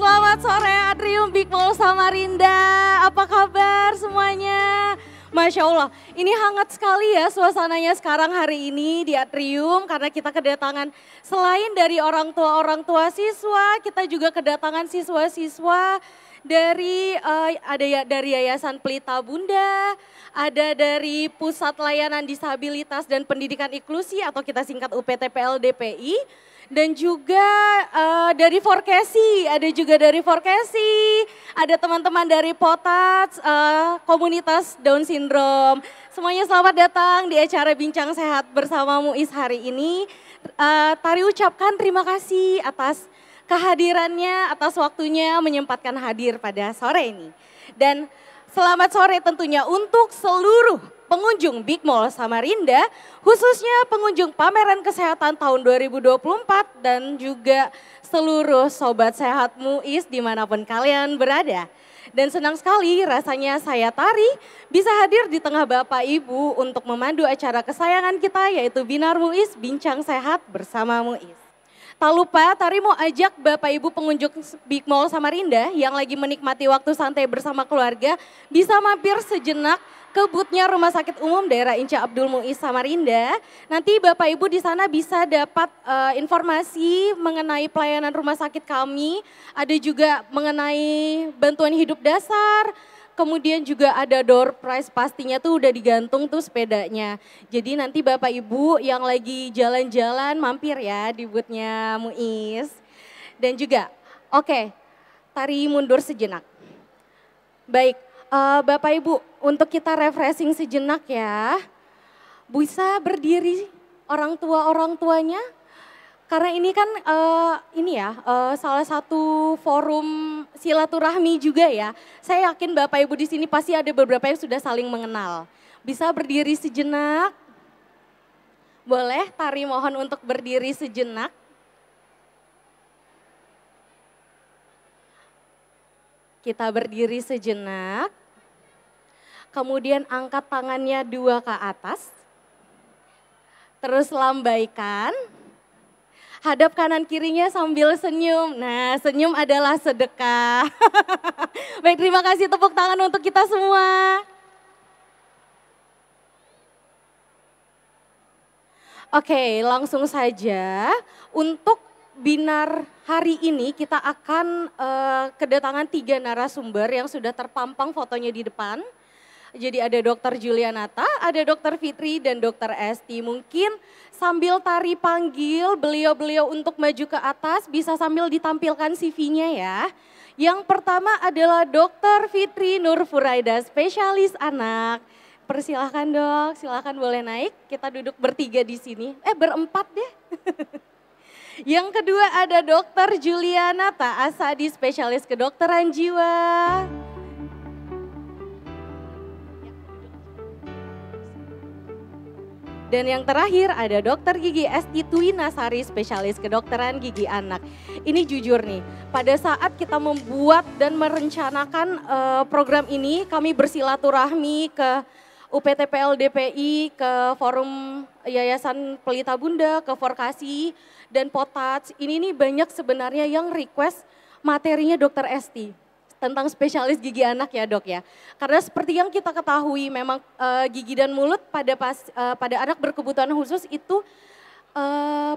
Selamat sore Atrium Big Mall Samarinda. Apa kabar semuanya? Masya Allah, ini hangat sekali ya suasananya sekarang hari ini di atrium karena kita kedatangan selain dari orang tua-orang tua siswa, kita juga kedatangan siswa-siswa dari uh, ada ya dari Yayasan Pelita Bunda, ada dari Pusat Layanan Disabilitas dan Pendidikan Inklusi atau kita singkat UPTPL DPI dan juga uh, dari Forkesi, ada juga dari Forkesi, ada teman-teman dari Potats, uh, komunitas Down Syndrome. Semuanya selamat datang di acara Bincang Sehat bersama Muiz hari ini. Uh, Tari ucapkan terima kasih atas kehadirannya, atas waktunya menyempatkan hadir pada sore ini. Dan selamat sore tentunya untuk seluruh pengunjung Big Mall Samarinda, khususnya pengunjung pameran kesehatan tahun 2024 dan juga seluruh Sobat Sehat MUIS dimanapun kalian berada. Dan senang sekali rasanya saya Tari bisa hadir di tengah Bapak Ibu untuk memandu acara kesayangan kita yaitu Binar MUIS Bincang Sehat bersama MUIS. Tak lupa Tari mau ajak Bapak Ibu pengunjung Big Mall Samarinda yang lagi menikmati waktu santai bersama keluarga bisa mampir sejenak kebutnya Rumah Sakit Umum Daerah Inca Abdul Muiz Samarinda. Nanti Bapak Ibu di sana bisa dapat uh, informasi mengenai pelayanan rumah sakit kami, ada juga mengenai bantuan hidup dasar, kemudian juga ada door prize pastinya tuh udah digantung tuh sepedanya. Jadi nanti Bapak Ibu yang lagi jalan-jalan mampir ya di butnya Muiz. Dan juga, oke, okay, tari mundur sejenak. Baik, uh, Bapak Ibu, untuk kita refreshing sejenak ya. Bisa berdiri orang tua-orang tuanya. Karena ini kan uh, ini ya uh, salah satu forum silaturahmi juga ya. Saya yakin Bapak Ibu di sini pasti ada beberapa yang sudah saling mengenal. Bisa berdiri sejenak. Boleh Tari mohon untuk berdiri sejenak. Kita berdiri sejenak kemudian angkat tangannya dua ke atas, terus lambaikan, hadap kanan kirinya sambil senyum. Nah, senyum adalah sedekah. Baik, terima kasih tepuk tangan untuk kita semua. Oke, langsung saja untuk binar hari ini kita akan uh, kedatangan tiga narasumber yang sudah terpampang fotonya di depan. Jadi ada dokter Julianata, ada dokter Fitri dan dokter Esti. Mungkin sambil tari panggil beliau-beliau untuk maju ke atas bisa sambil ditampilkan CV-nya ya. Yang pertama adalah dokter Fitri Nur Furaida, spesialis anak. Persilahkan dok, silahkan boleh naik. Kita duduk bertiga di sini. Eh berempat deh. Yang kedua ada dokter Juliana Asadi, spesialis kedokteran jiwa. Dan yang terakhir ada dokter gigi Esti Twinasari, spesialis kedokteran gigi anak. Ini jujur nih, pada saat kita membuat dan merencanakan uh, program ini, kami bersilaturahmi ke UPTPL DPI, ke Forum Yayasan Pelita Bunda, ke Forkasi, dan Potats. Ini nih banyak sebenarnya yang request materinya dokter Esti tentang spesialis gigi anak ya dok ya. Karena seperti yang kita ketahui memang e, gigi dan mulut pada pas, e, pada anak berkebutuhan khusus itu e,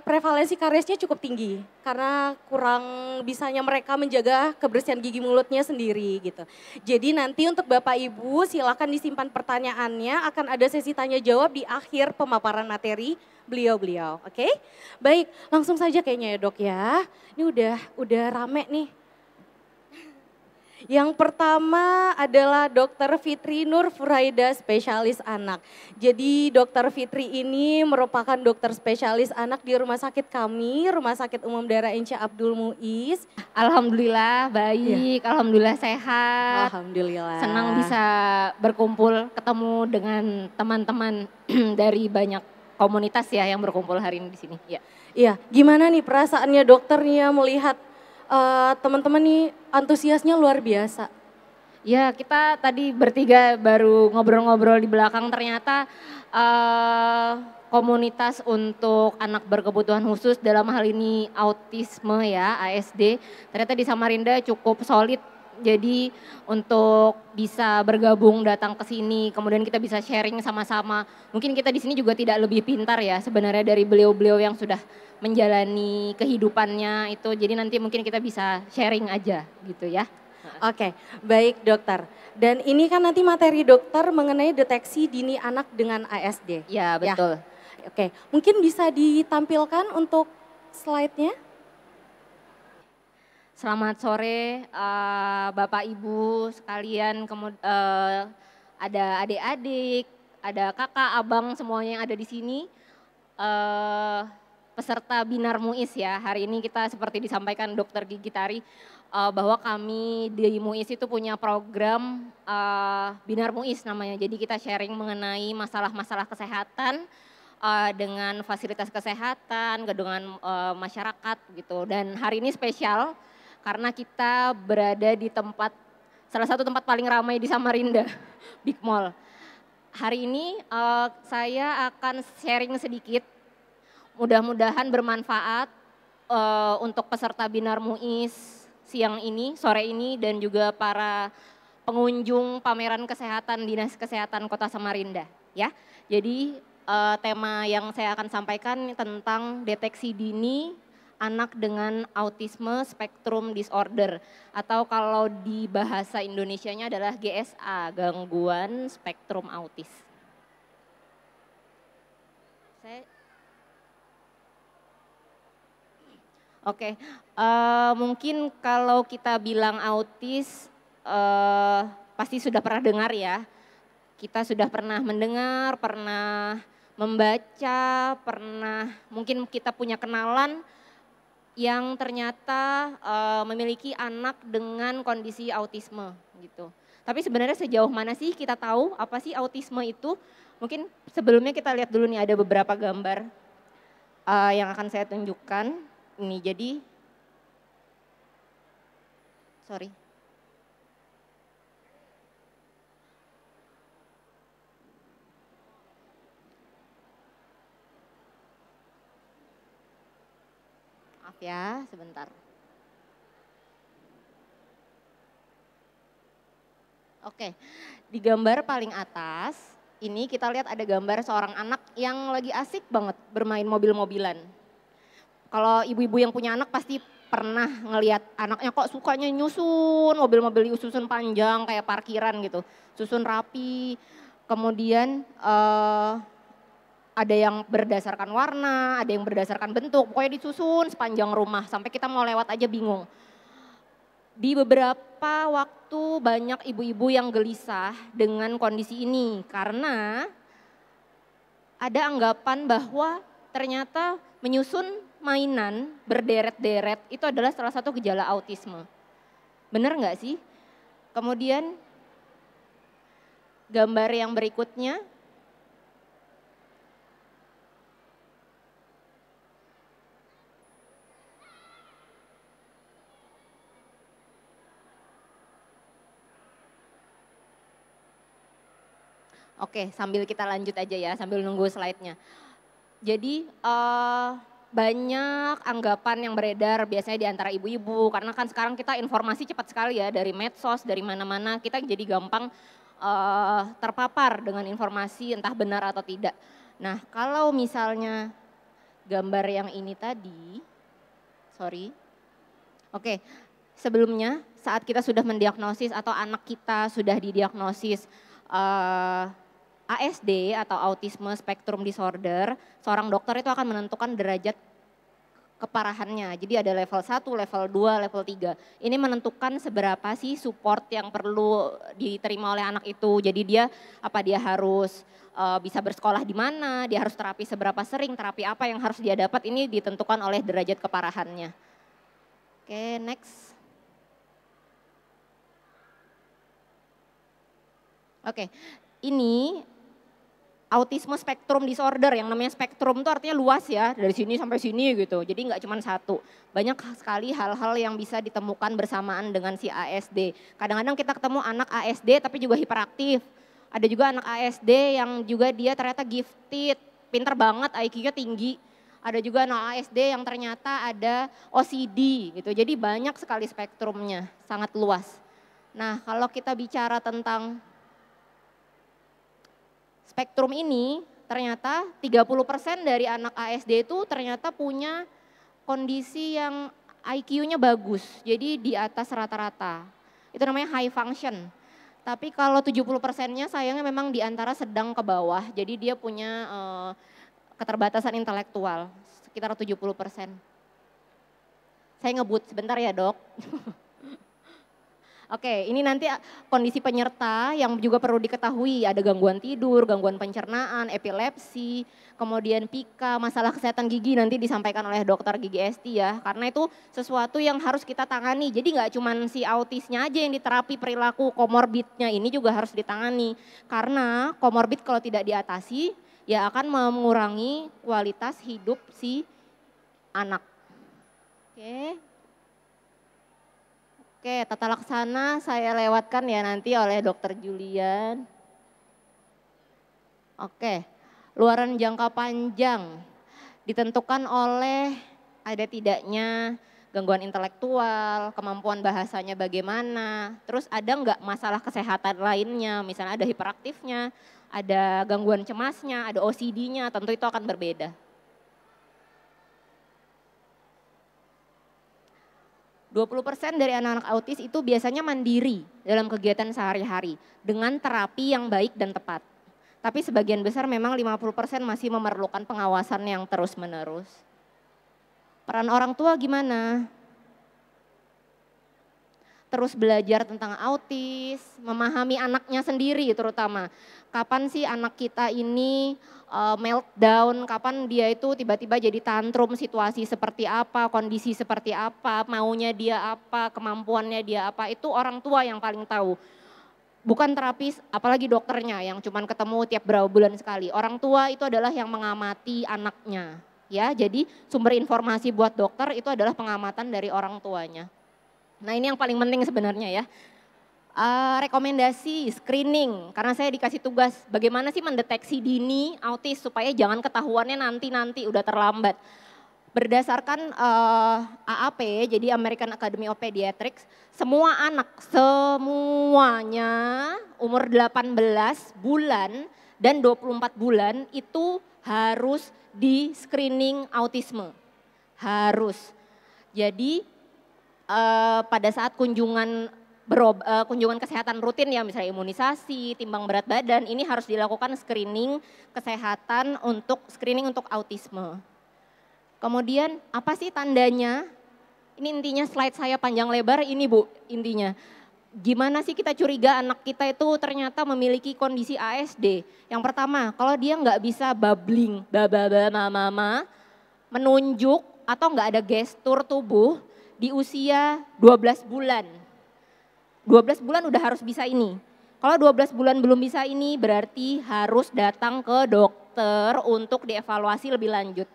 prevalensi kariesnya cukup tinggi karena kurang bisanya mereka menjaga kebersihan gigi mulutnya sendiri gitu. Jadi nanti untuk Bapak Ibu silakan disimpan pertanyaannya akan ada sesi tanya jawab di akhir pemaparan materi beliau-beliau, oke? okay? Baik, langsung saja kayaknya ya, Dok ya. Ini udah udah rame nih yang pertama adalah Dr. Fitri Nur Furaida, spesialis anak. Jadi Dr. Fitri ini merupakan dokter spesialis anak di rumah sakit kami, Rumah Sakit Umum Daerah Inca Abdul Muiz. Alhamdulillah baik, ya. alhamdulillah sehat. Alhamdulillah. Senang bisa berkumpul ketemu dengan teman-teman dari banyak komunitas ya yang berkumpul hari ini di sini. Ya. Iya, gimana nih perasaannya dokternya melihat teman eh, teman-teman nih antusiasnya luar biasa. Ya kita tadi bertiga baru ngobrol-ngobrol di belakang ternyata uh, komunitas untuk anak berkebutuhan khusus dalam hal ini autisme ya ASD ternyata di Samarinda cukup solid jadi untuk bisa bergabung datang ke sini, kemudian kita bisa sharing sama-sama. Mungkin kita di sini juga tidak lebih pintar ya sebenarnya dari beliau-beliau yang sudah menjalani kehidupannya itu. Jadi nanti mungkin kita bisa sharing aja gitu ya. Oke, okay, baik dokter. Dan ini kan nanti materi dokter mengenai deteksi dini anak dengan ASD. Ya, ya, betul. Ya. Oke, okay. mungkin bisa ditampilkan untuk slide-nya? Selamat sore uh, Bapak Ibu sekalian, kemud, uh, ada adik-adik, ada kakak, abang semuanya yang ada di sini. Uh, peserta Binar Muis ya, hari ini kita seperti disampaikan Dokter Gigi Tari uh, bahwa kami di Muis itu punya program uh, Binar Muis namanya. Jadi kita sharing mengenai masalah-masalah kesehatan uh, dengan fasilitas kesehatan, dengan uh, masyarakat gitu. Dan hari ini spesial karena kita berada di tempat salah satu tempat paling ramai di Samarinda, Big Mall. Hari ini uh, saya akan sharing sedikit, mudah-mudahan bermanfaat uh, untuk peserta Binar Muiz siang ini, sore ini, dan juga para pengunjung pameran kesehatan Dinas Kesehatan Kota Samarinda. Ya, jadi uh, tema yang saya akan sampaikan tentang deteksi dini anak dengan autisme spektrum disorder atau kalau di bahasa Indonesianya adalah GSA, gangguan spektrum autis. Saya Oke, okay. uh, eh, mungkin kalau kita bilang autis, uh, pasti sudah pernah dengar ya. Kita sudah pernah mendengar, pernah membaca, pernah mungkin kita punya kenalan yang ternyata uh, memiliki anak dengan kondisi autisme gitu. Tapi sebenarnya sejauh mana sih kita tahu apa sih autisme itu? Mungkin sebelumnya kita lihat dulu nih ada beberapa gambar uh, yang akan saya tunjukkan. Ini jadi sorry. ya, sebentar. Oke, di gambar paling atas, ini kita lihat ada gambar seorang anak yang lagi asik banget bermain mobil-mobilan. Kalau ibu-ibu yang punya anak pasti pernah ngelihat anaknya kok sukanya nyusun mobil-mobil susun panjang kayak parkiran gitu, susun rapi. Kemudian uh, ada yang berdasarkan warna, ada yang berdasarkan bentuk, pokoknya disusun sepanjang rumah sampai kita mau lewat aja bingung. Di beberapa waktu banyak ibu-ibu yang gelisah dengan kondisi ini karena ada anggapan bahwa ternyata menyusun mainan berderet-deret itu adalah salah satu gejala autisme. Benar nggak sih? Kemudian gambar yang berikutnya Oke, sambil kita lanjut aja ya, sambil nunggu slide-nya. Jadi uh, banyak anggapan yang beredar biasanya di antara ibu-ibu, karena kan sekarang kita informasi cepat sekali ya dari medsos, dari mana-mana, kita jadi gampang uh, terpapar dengan informasi entah benar atau tidak. Nah, kalau misalnya gambar yang ini tadi, sorry, oke, sebelumnya saat kita sudah mendiagnosis atau anak kita sudah didiagnosis, uh, ASD atau autisme spectrum disorder, seorang dokter itu akan menentukan derajat keparahannya. Jadi ada level 1, level 2, level 3. Ini menentukan seberapa sih support yang perlu diterima oleh anak itu. Jadi dia apa dia harus uh, bisa bersekolah di mana, dia harus terapi seberapa sering, terapi apa yang harus dia dapat ini ditentukan oleh derajat keparahannya. Oke, okay, next. Oke, okay. ini autisme spektrum disorder yang namanya spektrum itu artinya luas ya dari sini sampai sini gitu jadi nggak cuma satu banyak sekali hal-hal yang bisa ditemukan bersamaan dengan si ASD kadang-kadang kita ketemu anak ASD tapi juga hiperaktif ada juga anak ASD yang juga dia ternyata gifted pinter banget IQ-nya tinggi ada juga anak ASD yang ternyata ada OCD gitu jadi banyak sekali spektrumnya sangat luas nah kalau kita bicara tentang spektrum ini ternyata 30% dari anak ASD itu ternyata punya kondisi yang IQ-nya bagus, jadi di atas rata-rata. Itu namanya high function. Tapi kalau 70 nya sayangnya memang di antara sedang ke bawah, jadi dia punya uh, keterbatasan intelektual, sekitar 70 Saya ngebut sebentar ya dok. Oke, ini nanti eh, kondisi penyerta yang juga perlu diketahui ada gangguan tidur, gangguan pencernaan, epilepsi, kemudian pika, masalah kesehatan gigi nanti disampaikan oleh dokter gigi ST ya. Karena itu sesuatu yang harus kita tangani. Jadi nggak cuma si autisnya aja yang diterapi perilaku komorbidnya ini juga harus ditangani. Karena komorbid kalau tidak diatasi ya akan mengurangi kualitas hidup si anak. Oke. Oke, tata laksana saya lewatkan ya nanti oleh Dokter Julian. Oke, luaran jangka panjang ditentukan oleh ada tidaknya gangguan intelektual, kemampuan bahasanya bagaimana, terus ada nggak masalah kesehatan lainnya, misalnya ada hiperaktifnya, ada gangguan cemasnya, ada OCD-nya, tentu itu akan berbeda. 20% dari anak-anak autis itu biasanya mandiri dalam kegiatan sehari-hari dengan terapi yang baik dan tepat. Tapi sebagian besar memang 50% masih memerlukan pengawasan yang terus-menerus. Peran orang tua gimana? terus belajar tentang autis, memahami anaknya sendiri terutama. Kapan sih anak kita ini uh, meltdown, kapan dia itu tiba-tiba jadi tantrum, situasi seperti apa, kondisi seperti apa, maunya dia apa, kemampuannya dia apa, itu orang tua yang paling tahu. Bukan terapis, apalagi dokternya yang cuman ketemu tiap berapa bulan sekali. Orang tua itu adalah yang mengamati anaknya. Ya, jadi sumber informasi buat dokter itu adalah pengamatan dari orang tuanya. Nah ini yang paling penting sebenarnya ya. Uh, rekomendasi screening karena saya dikasih tugas bagaimana sih mendeteksi dini autis supaya jangan ketahuannya nanti-nanti udah terlambat. Berdasarkan uh, eh, AAP, jadi American Academy of Pediatrics, semua anak semuanya umur 18 bulan dan 24 bulan itu harus di screening autisme. Harus. Jadi uh, pada saat kunjungan berob, uh, kunjungan kesehatan rutin ya misalnya imunisasi, timbang berat badan ini harus dilakukan screening kesehatan untuk screening untuk autisme. Kemudian apa sih tandanya? Ini intinya slide saya panjang lebar ini Bu intinya. Gimana sih kita curiga anak kita itu ternyata memiliki kondisi ASD? Yang pertama, kalau dia nggak bisa babbling, bababa mama mama, menunjuk atau nggak ada gestur tubuh, di usia 12 bulan. 12 bulan udah harus bisa ini. Kalau 12 bulan belum bisa ini berarti harus datang ke dokter untuk dievaluasi lebih lanjut.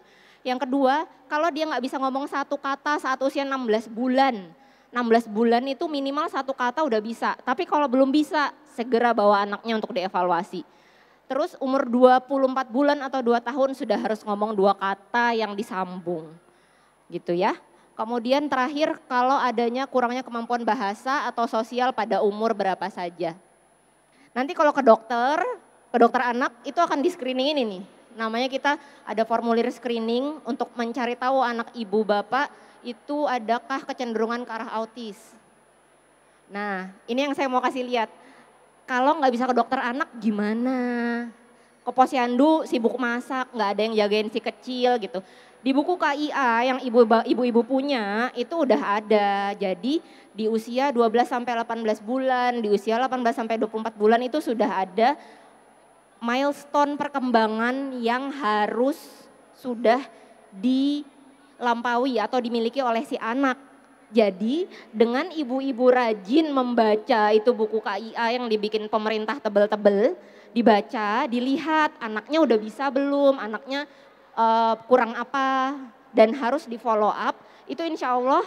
Yang kedua, kalau dia nggak bisa ngomong satu kata saat usia 16 bulan, 16 bulan itu minimal satu kata udah bisa. Tapi kalau belum bisa, segera bawa anaknya untuk dievaluasi. Terus umur 24 bulan atau 2 tahun sudah harus ngomong dua kata yang disambung. Gitu ya. Kemudian terakhir kalau adanya kurangnya kemampuan bahasa atau sosial pada umur berapa saja. Nanti kalau ke dokter, ke dokter anak itu akan di screening ini nih. Namanya kita ada formulir screening untuk mencari tahu anak ibu bapak itu adakah kecenderungan ke arah autis. Nah ini yang saya mau kasih lihat. Kalau nggak bisa ke dokter anak gimana? Ke posyandu sibuk masak, nggak ada yang jagain si kecil gitu. Di buku KIA yang ibu-ibu punya itu udah ada. Jadi di usia 12 sampai 18 bulan, di usia 18 sampai 24 bulan itu sudah ada milestone perkembangan yang harus sudah dilampaui atau dimiliki oleh si anak. Jadi dengan ibu-ibu rajin membaca itu buku KIA yang dibikin pemerintah tebel-tebel, dibaca, dilihat anaknya udah bisa belum, anaknya Eh, kurang apa dan harus di follow up, itu insya Allah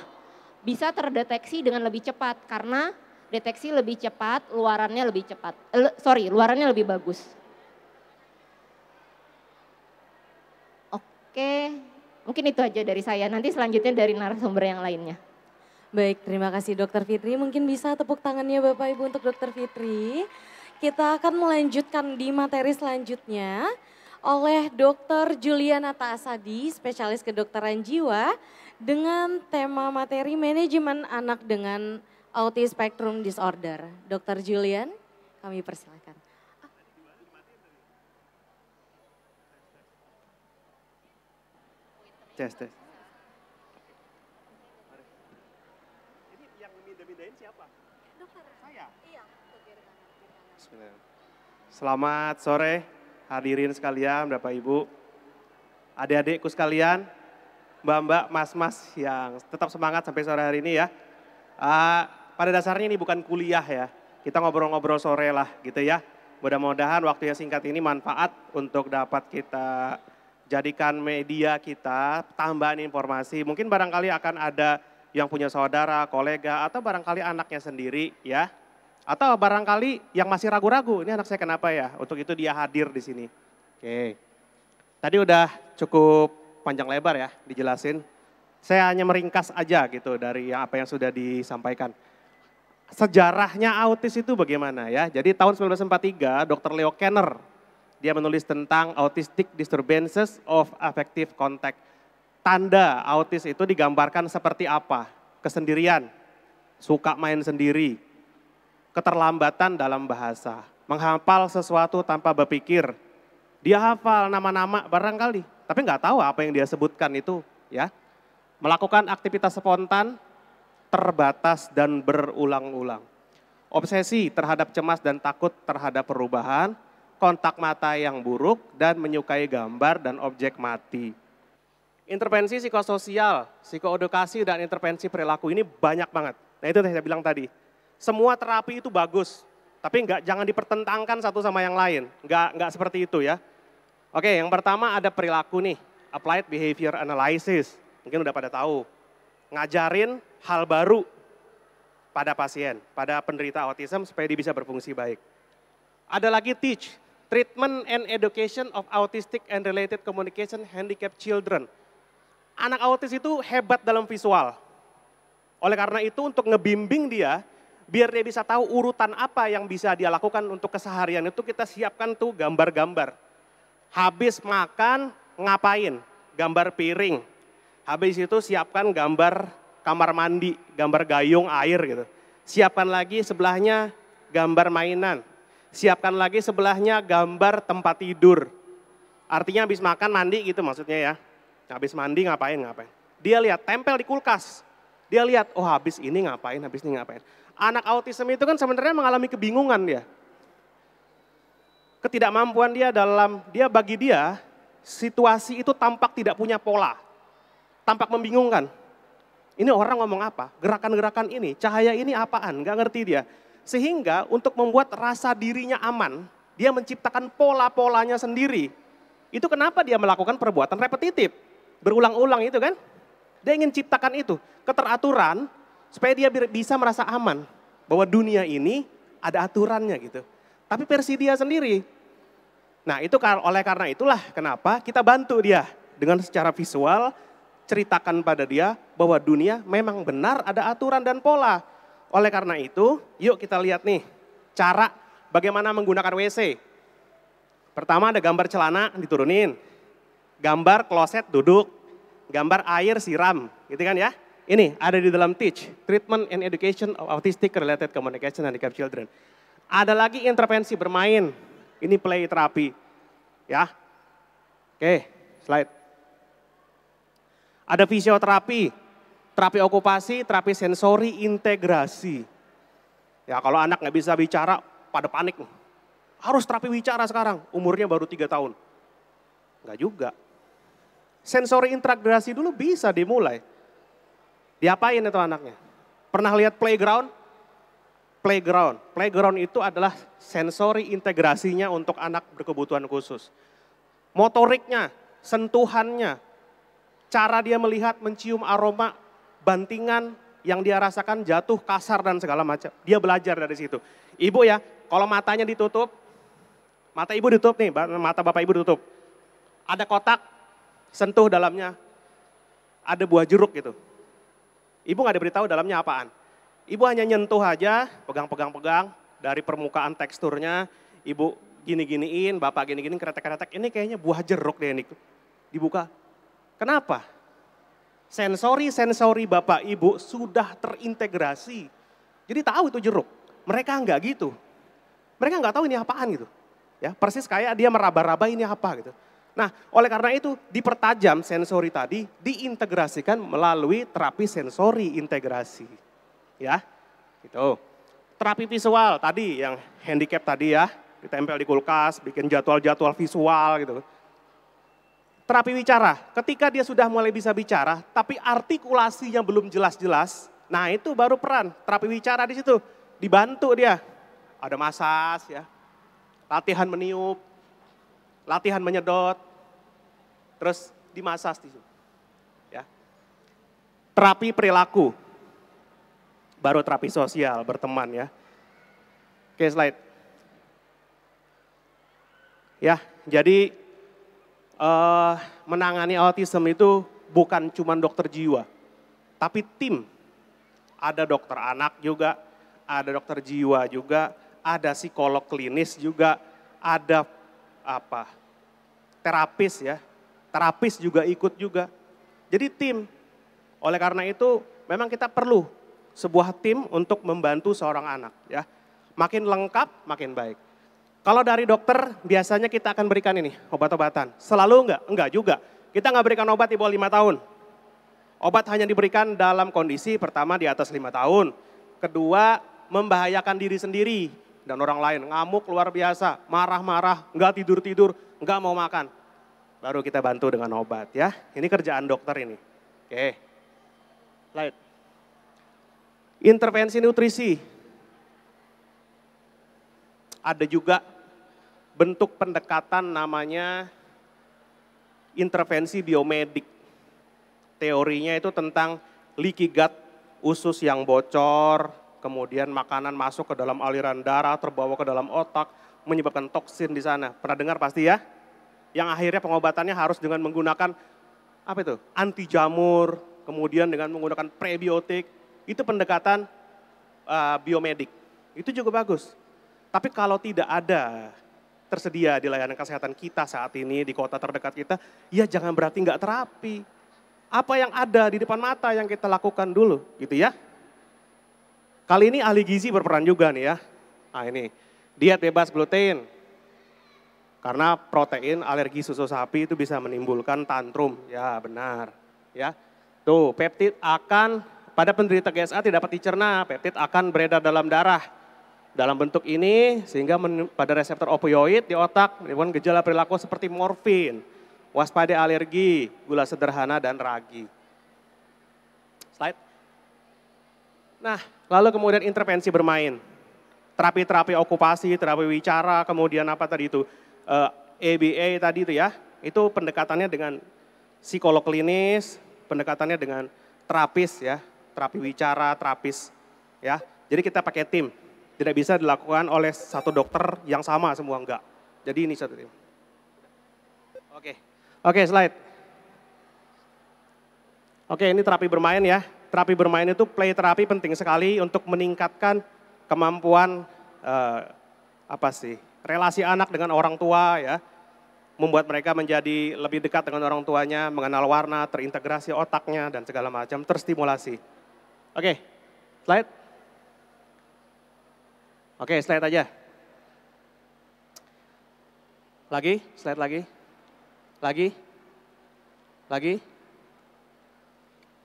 bisa terdeteksi dengan lebih cepat karena deteksi lebih cepat, luarannya lebih cepat. Eh, sorry, luarannya lebih bagus. Oke, mungkin itu aja dari saya. Nanti selanjutnya dari narasumber yang lainnya. Baik, terima kasih Dokter Fitri. Mungkin bisa tepuk tangannya Bapak Ibu untuk Dokter Fitri. Kita akan melanjutkan di materi selanjutnya oleh Dr. Juliana Taasadi, spesialis kedokteran jiwa dengan tema materi manajemen anak dengan Autism spectrum disorder. Dr. Julian, kami persilakan. Tes, iya, Selamat sore hadirin sekalian, Bapak Ibu, adik-adikku sekalian, Mbak-mbak, mas-mas yang tetap semangat sampai sore hari ini ya. Uh, pada dasarnya ini bukan kuliah ya, kita ngobrol-ngobrol sore lah gitu ya. Mudah-mudahan waktu yang singkat ini manfaat untuk dapat kita jadikan media kita tambahan informasi. Mungkin barangkali akan ada yang punya saudara, kolega, atau barangkali anaknya sendiri ya atau barangkali yang masih ragu-ragu, ini anak saya kenapa ya? Untuk itu dia hadir di sini. Oke. Tadi udah cukup panjang lebar ya dijelasin. Saya hanya meringkas aja gitu dari apa yang sudah disampaikan. Sejarahnya autis itu bagaimana ya? Jadi tahun 1943 Dr. Leo Kenner dia menulis tentang autistic disturbances of affective contact. Tanda autis itu digambarkan seperti apa? Kesendirian, suka main sendiri, keterlambatan dalam bahasa, menghafal sesuatu tanpa berpikir. Dia hafal nama-nama barangkali, tapi nggak tahu apa yang dia sebutkan itu, ya. Melakukan aktivitas spontan, terbatas dan berulang-ulang. Obsesi terhadap cemas dan takut terhadap perubahan, kontak mata yang buruk dan menyukai gambar dan objek mati. Intervensi psikososial, psikoedukasi dan intervensi perilaku ini banyak banget. Nah itu yang saya bilang tadi, semua terapi itu bagus, tapi enggak, jangan dipertentangkan satu sama yang lain. Enggak, enggak seperti itu ya. Oke, yang pertama ada perilaku nih, applied behavior analysis. Mungkin udah pada tahu. Ngajarin hal baru pada pasien, pada penderita autism supaya dia bisa berfungsi baik. Ada lagi teach, treatment and education of autistic and related communication handicapped children. Anak autis itu hebat dalam visual. Oleh karena itu untuk ngebimbing dia, biar dia bisa tahu urutan apa yang bisa dia lakukan untuk keseharian itu kita siapkan tuh gambar-gambar. Habis makan ngapain? Gambar piring. Habis itu siapkan gambar kamar mandi, gambar gayung air gitu. Siapkan lagi sebelahnya gambar mainan. Siapkan lagi sebelahnya gambar tempat tidur. Artinya habis makan mandi gitu maksudnya ya. Habis mandi ngapain ngapain. Dia lihat tempel di kulkas. Dia lihat oh habis ini ngapain, habis ini ngapain anak autism itu kan sebenarnya mengalami kebingungan dia. Ketidakmampuan dia dalam, dia bagi dia situasi itu tampak tidak punya pola. Tampak membingungkan. Ini orang ngomong apa? Gerakan-gerakan ini, cahaya ini apaan? Gak ngerti dia. Sehingga untuk membuat rasa dirinya aman, dia menciptakan pola-polanya sendiri. Itu kenapa dia melakukan perbuatan repetitif. Berulang-ulang itu kan. Dia ingin ciptakan itu. Keteraturan Supaya dia bisa merasa aman bahwa dunia ini ada aturannya gitu. Tapi versi dia sendiri. Nah itu oleh karena itulah kenapa kita bantu dia dengan secara visual ceritakan pada dia bahwa dunia memang benar ada aturan dan pola. Oleh karena itu, yuk kita lihat nih cara bagaimana menggunakan WC. Pertama ada gambar celana diturunin, gambar kloset duduk, gambar air siram, gitu kan ya ini ada di dalam teach, treatment and education of autistic related communication handicap children. Ada lagi intervensi bermain, ini play terapi. Ya. Oke, slide. Ada fisioterapi, terapi okupasi, terapi sensori integrasi. Ya, kalau anak nggak bisa bicara, pada panik. Harus terapi bicara sekarang, umurnya baru tiga tahun. Nggak juga. Sensori integrasi dulu bisa dimulai Diapain itu anaknya? Pernah lihat playground? Playground. Playground itu adalah sensori integrasinya untuk anak berkebutuhan khusus. Motoriknya, sentuhannya, cara dia melihat, mencium aroma, bantingan yang dia rasakan jatuh, kasar dan segala macam. Dia belajar dari situ. Ibu ya, kalau matanya ditutup, mata ibu ditutup nih, mata bapak ibu ditutup. Ada kotak, sentuh dalamnya, ada buah jeruk gitu. Ibu nggak diberitahu dalamnya apaan. Ibu hanya nyentuh aja, pegang-pegang-pegang, dari permukaan teksturnya, ibu gini-giniin, bapak gini-giniin, keretek-keretek. ini kayaknya buah jeruk deh ini. Dibuka, kenapa? Sensori-sensori bapak ibu sudah terintegrasi. Jadi tahu itu jeruk. Mereka nggak gitu. Mereka nggak tahu ini apaan gitu. Ya, persis kayak dia meraba-raba ini apa gitu. Nah, oleh karena itu dipertajam sensori tadi diintegrasikan melalui terapi sensori integrasi. Ya. itu Terapi visual tadi yang handicap tadi ya, ditempel di kulkas, bikin jadwal-jadwal visual gitu. Terapi bicara, ketika dia sudah mulai bisa bicara, tapi artikulasinya belum jelas-jelas, nah itu baru peran terapi bicara di situ, dibantu dia. Ada masas ya, latihan meniup, latihan menyedot, terus dimasas di situ. Ya. Terapi perilaku, baru terapi sosial, berteman ya. Oke slide. Ya, jadi uh, menangani autism itu bukan cuma dokter jiwa, tapi tim. Ada dokter anak juga, ada dokter jiwa juga, ada psikolog klinis juga, ada apa terapis ya. Terapis juga ikut juga. Jadi tim. Oleh karena itu memang kita perlu sebuah tim untuk membantu seorang anak ya. Makin lengkap makin baik. Kalau dari dokter biasanya kita akan berikan ini obat-obatan. Selalu enggak? Enggak juga. Kita enggak berikan obat di bawah 5 tahun. Obat hanya diberikan dalam kondisi pertama di atas 5 tahun. Kedua membahayakan diri sendiri dan orang lain. Ngamuk luar biasa, marah-marah, enggak tidur-tidur nggak mau makan. Baru kita bantu dengan obat ya. Ini kerjaan dokter ini. Oke. Light. Intervensi nutrisi. Ada juga bentuk pendekatan namanya intervensi biomedik. Teorinya itu tentang leaky gut, usus yang bocor, kemudian makanan masuk ke dalam aliran darah, terbawa ke dalam otak, menyebabkan toksin di sana. Pernah dengar pasti ya? Yang akhirnya pengobatannya harus dengan menggunakan apa itu? Anti jamur, kemudian dengan menggunakan prebiotik. Itu pendekatan uh, biomedik. Itu juga bagus. Tapi kalau tidak ada tersedia di layanan kesehatan kita saat ini di kota terdekat kita, ya jangan berarti nggak terapi. Apa yang ada di depan mata yang kita lakukan dulu, gitu ya. Kali ini ahli gizi berperan juga nih ya. ah ini, diet bebas gluten. Karena protein alergi susu sapi itu bisa menimbulkan tantrum. Ya, benar. Ya. Tuh, peptid akan pada penderita GSA tidak dapat dicerna, peptid akan beredar dalam darah. Dalam bentuk ini sehingga men, pada reseptor opioid di otak menimbulkan gejala perilaku seperti morfin, waspada alergi, gula sederhana dan ragi. Slide. Nah, lalu kemudian intervensi bermain terapi-terapi okupasi, terapi wicara, kemudian apa tadi itu, uh, eh, ABA e tadi itu ya, itu pendekatannya dengan psikolog klinis, pendekatannya dengan terapis ya, terapi wicara, terapis ya. Jadi kita pakai tim, tidak bisa dilakukan oleh satu dokter yang sama semua enggak. Jadi ini satu tim. Oke, oke slide. Oke ini terapi bermain ya. Terapi bermain itu play terapi penting sekali untuk meningkatkan kemampuan eh, apa sih relasi anak dengan orang tua ya membuat mereka menjadi lebih dekat dengan orang tuanya, mengenal warna, terintegrasi otaknya dan segala macam, terstimulasi. Oke, slide. Oke, slide aja. Lagi, slide lagi. Lagi. Lagi.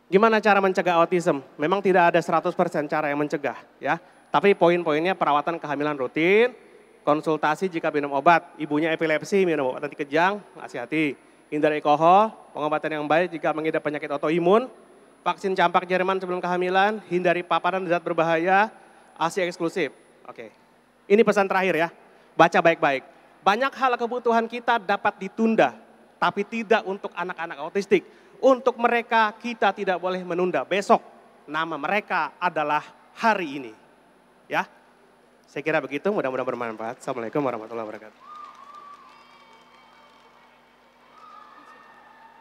Gimana cara mencegah autism? Memang tidak ada 100% cara yang mencegah, ya. Tapi poin-poinnya perawatan kehamilan rutin, konsultasi jika minum obat, ibunya epilepsi minum obat anti kejang, hati-hati. Hindari alkohol, pengobatan yang baik jika mengidap penyakit autoimun, vaksin campak Jerman sebelum kehamilan, hindari paparan zat berbahaya, ASI eksklusif. Oke. Ini pesan terakhir ya. Baca baik-baik. Banyak hal kebutuhan kita dapat ditunda, tapi tidak untuk anak-anak autistik. Untuk mereka kita tidak boleh menunda. Besok nama mereka adalah hari ini. Ya, saya kira begitu, mudah-mudahan bermanfaat. Assalamualaikum warahmatullahi wabarakatuh.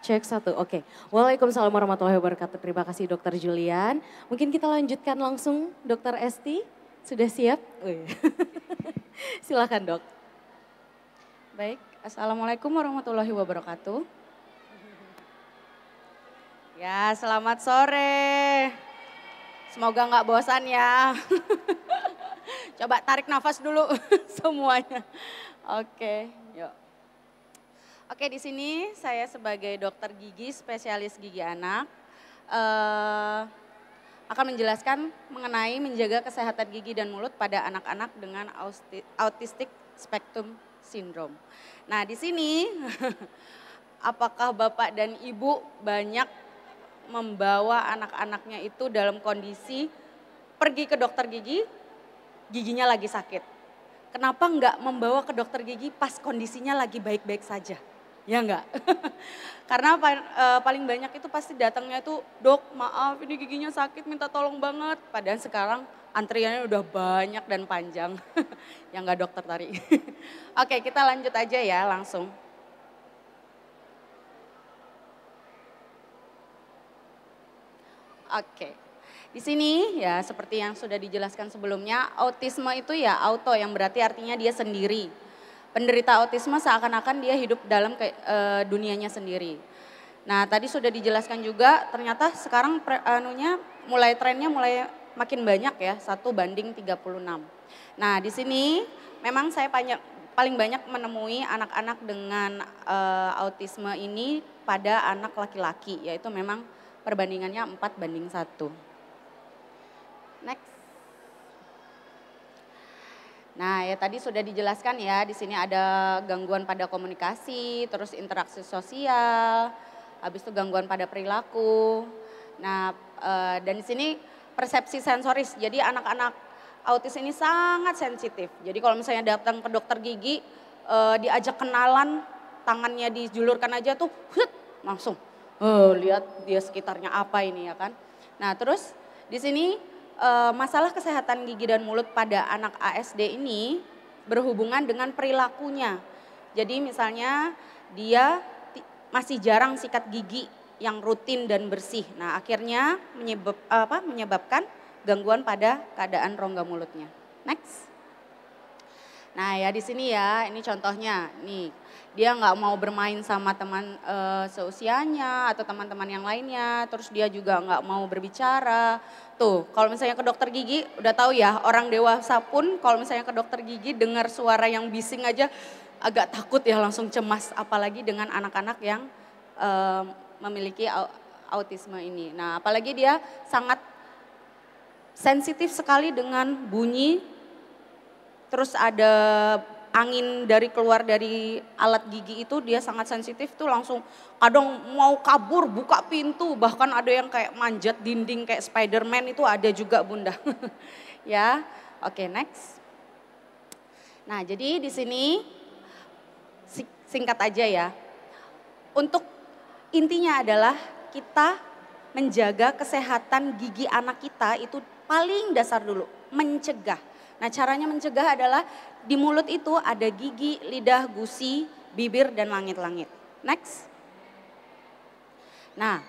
Cek satu, oke. Okay. Waalaikumsalam warahmatullahi wabarakatuh. Terima kasih dokter Julian. Mungkin kita lanjutkan langsung dokter Esti. Sudah siap? Oh iya. Silahkan dok. Baik, Assalamualaikum warahmatullahi wabarakatuh. Ya, selamat sore. Semoga nggak bosan ya. Coba tarik nafas dulu semuanya. Oke, yuk. Oke, di sini saya sebagai dokter gigi spesialis gigi anak uh, akan menjelaskan mengenai menjaga kesehatan gigi dan mulut pada anak-anak dengan autistik spektrum sindrom. Nah, di sini apakah Bapak dan Ibu banyak membawa anak-anaknya itu dalam kondisi pergi ke dokter gigi giginya lagi sakit. Kenapa enggak membawa ke dokter gigi pas kondisinya lagi baik-baik saja? Ya enggak? Karena e, paling banyak itu pasti datangnya itu, dok maaf ini giginya sakit minta tolong banget. Padahal sekarang antriannya udah banyak dan panjang. ya enggak dokter tadi. Oke kita lanjut aja ya langsung. Oke. Okay. Di sini ya seperti yang sudah dijelaskan sebelumnya, autisme itu ya auto yang berarti artinya dia sendiri. Penderita autisme seakan-akan dia hidup dalam ke, e, dunianya sendiri. Nah tadi sudah dijelaskan juga ternyata sekarang pre, anunya mulai trennya mulai makin banyak ya, satu banding 36. Nah di sini memang saya banyak, paling banyak menemui anak-anak dengan e, autisme ini pada anak laki-laki, yaitu memang perbandingannya 4 banding 1. Next. Nah, ya tadi sudah dijelaskan ya, di sini ada gangguan pada komunikasi, terus interaksi sosial, habis itu gangguan pada perilaku. Nah, eh, dan di sini persepsi sensoris. Jadi anak-anak autis ini sangat sensitif. Jadi kalau misalnya datang ke dokter gigi, eh, diajak kenalan, tangannya dijulurkan aja tuh, hut, langsung. Oh, lihat dia sekitarnya apa ini ya kan. Nah, terus di sini uh, masalah kesehatan gigi dan mulut pada anak ASD ini berhubungan dengan perilakunya. Jadi misalnya dia masih jarang sikat gigi yang rutin dan bersih. Nah, akhirnya menyebab, apa, menyebabkan gangguan pada keadaan rongga mulutnya. Next. Nah, ya di sini ya, ini contohnya. Nih, dia nggak mau bermain sama teman uh, seusianya atau teman-teman yang lainnya terus dia juga nggak mau berbicara tuh kalau misalnya ke dokter gigi udah tahu ya orang dewasa pun kalau misalnya ke dokter gigi dengar suara yang bising aja agak takut ya langsung cemas apalagi dengan anak-anak yang uh, memiliki autisme ini nah apalagi dia sangat sensitif sekali dengan bunyi terus ada angin dari keluar dari alat gigi itu dia sangat sensitif tuh langsung kadang mau kabur buka pintu bahkan ada yang kayak manjat dinding kayak Spiderman itu ada juga bunda ya oke okay, next nah jadi di sini singkat aja ya untuk intinya adalah kita menjaga kesehatan gigi anak kita itu paling dasar dulu mencegah Nah caranya mencegah adalah di mulut itu ada gigi, lidah, gusi, bibir, dan langit-langit. Next. Nah,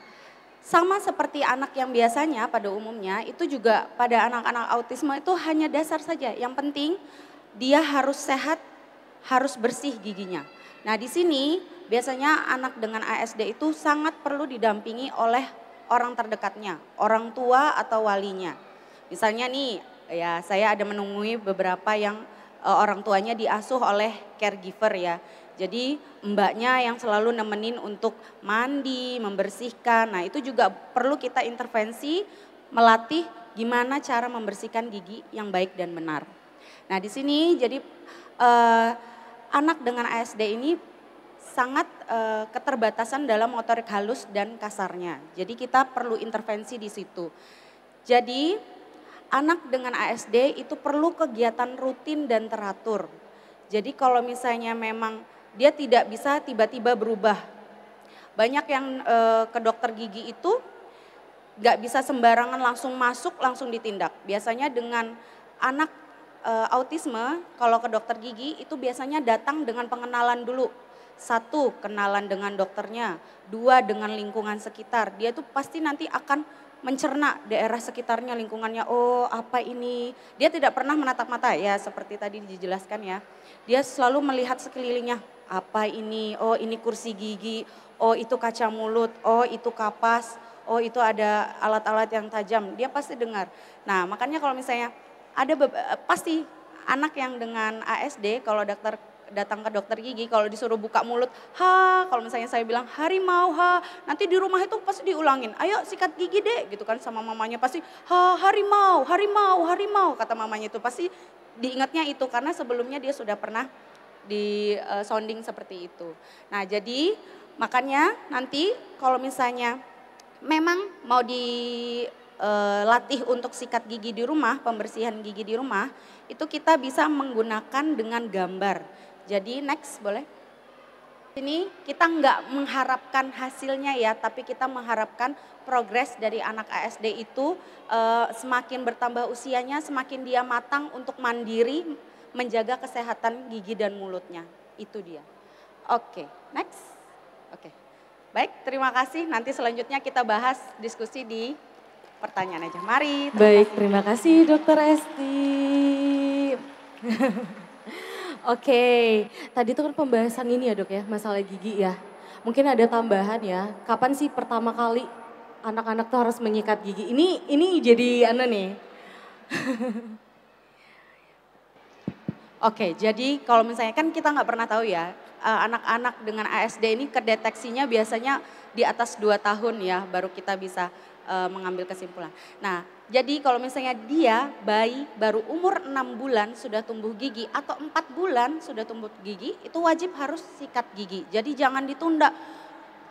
sama seperti anak yang biasanya pada umumnya itu juga pada anak-anak autisme itu hanya dasar saja. Yang penting dia harus sehat, harus bersih giginya. Nah, di sini biasanya anak dengan ASD itu sangat perlu didampingi oleh orang terdekatnya, orang tua atau walinya. Misalnya nih, ya saya ada menemui beberapa yang uh, orang tuanya diasuh oleh caregiver ya. Jadi mbaknya yang selalu nemenin untuk mandi, membersihkan. Nah itu juga perlu kita intervensi, melatih gimana cara membersihkan gigi yang baik dan benar. Nah di sini jadi uh, anak dengan ASD ini sangat uh, keterbatasan dalam motorik halus dan kasarnya. Jadi kita perlu intervensi di situ. Jadi anak dengan ASD itu perlu kegiatan rutin dan teratur. Jadi kalau misalnya memang dia tidak bisa tiba-tiba berubah. Banyak yang e, ke dokter gigi itu nggak bisa sembarangan langsung masuk langsung ditindak. Biasanya dengan anak e, autisme kalau ke dokter gigi itu biasanya datang dengan pengenalan dulu. Satu, kenalan dengan dokternya. Dua, dengan lingkungan sekitar. Dia itu pasti nanti akan mencerna daerah sekitarnya, lingkungannya, oh apa ini. Dia tidak pernah menatap mata ya seperti tadi dijelaskan ya. Dia selalu melihat sekelilingnya, apa ini, oh ini kursi gigi, oh itu kaca mulut, oh itu kapas, oh itu ada alat-alat yang tajam. Dia pasti dengar. Nah makanya kalau misalnya ada pasti anak yang dengan ASD kalau dokter datang ke dokter gigi kalau disuruh buka mulut ha kalau misalnya saya bilang harimau ha nanti di rumah itu pasti diulangin ayo sikat gigi deh gitu kan sama mamanya pasti ha harimau harimau harimau kata mamanya itu pasti diingatnya itu karena sebelumnya dia sudah pernah di uh, sounding seperti itu nah jadi makanya nanti kalau misalnya memang mau di eh, latih untuk sikat gigi di rumah pembersihan gigi di rumah itu kita bisa menggunakan dengan gambar jadi next boleh. Ini kita nggak mengharapkan hasilnya ya, tapi kita mengharapkan progres dari anak ASD itu e, semakin bertambah usianya, semakin dia matang untuk mandiri menjaga kesehatan gigi dan mulutnya. Itu dia. Oke, next. Oke. Baik, terima kasih. Nanti selanjutnya kita bahas diskusi di pertanyaan aja. Mari. Terima Baik, terima kasih Dokter Esti. Oke, tadi itu kan pembahasan ini ya dok ya, masalah gigi ya. Mungkin ada tambahan ya, kapan sih pertama kali anak-anak tuh harus menyikat gigi? Ini ini jadi Ana nih. Oke, jadi kalau misalnya kan kita nggak pernah tahu ya, eh, anak-anak dengan ASD ini kedeteksinya biasanya di atas 2 tahun ya, baru kita bisa eh, mengambil kesimpulan. Nah, jadi kalau misalnya dia bayi baru umur 6 bulan sudah tumbuh gigi atau 4 bulan sudah tumbuh gigi itu wajib harus sikat gigi. Jadi jangan ditunda.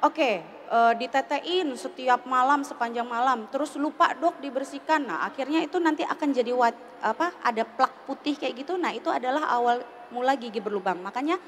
Oke, e, ditetein setiap malam sepanjang malam terus lupa dok dibersihkan. Nah, akhirnya itu nanti akan jadi wat, apa ada plak putih kayak gitu. Nah, itu adalah awal mula gigi berlubang. Makanya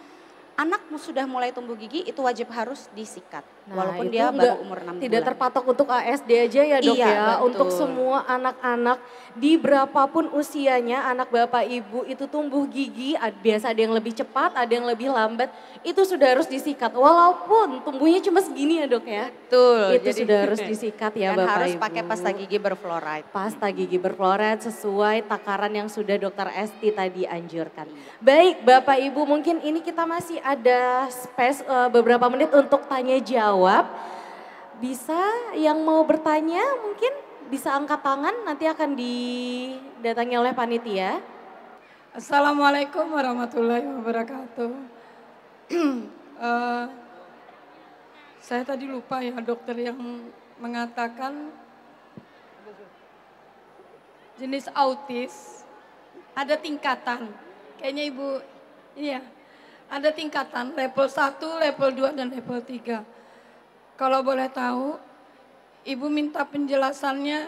anak sudah mulai tumbuh gigi itu wajib harus disikat. Nah, Walaupun dia baru umur 6 Tidak bulan. terpatok untuk ASD aja ya dok iya, ya. Betul. Untuk semua anak-anak di berapapun usianya anak bapak ibu itu tumbuh gigi. Biasa ada yang lebih cepat, ada yang lebih lambat. Itu sudah harus disikat. Walaupun tumbuhnya cuma segini ya dok ya. Betul. Itu jadi, sudah harus disikat ya bapak harus ibu. harus pakai pasta gigi berfluoride. Pasta gigi berfluoride sesuai takaran yang sudah dokter Esti tadi anjurkan. Baik bapak ibu mungkin ini kita masih ada space uh, beberapa menit untuk tanya jawab dijawab. Bisa yang mau bertanya mungkin bisa angkat tangan nanti akan didatangi oleh panitia. Assalamualaikum warahmatullahi wabarakatuh. uh, saya tadi lupa ya dokter yang mengatakan jenis autis ada tingkatan. Kayaknya Ibu, iya, ada tingkatan level 1, level 2, dan level 3. Kalau boleh tahu, Ibu minta penjelasannya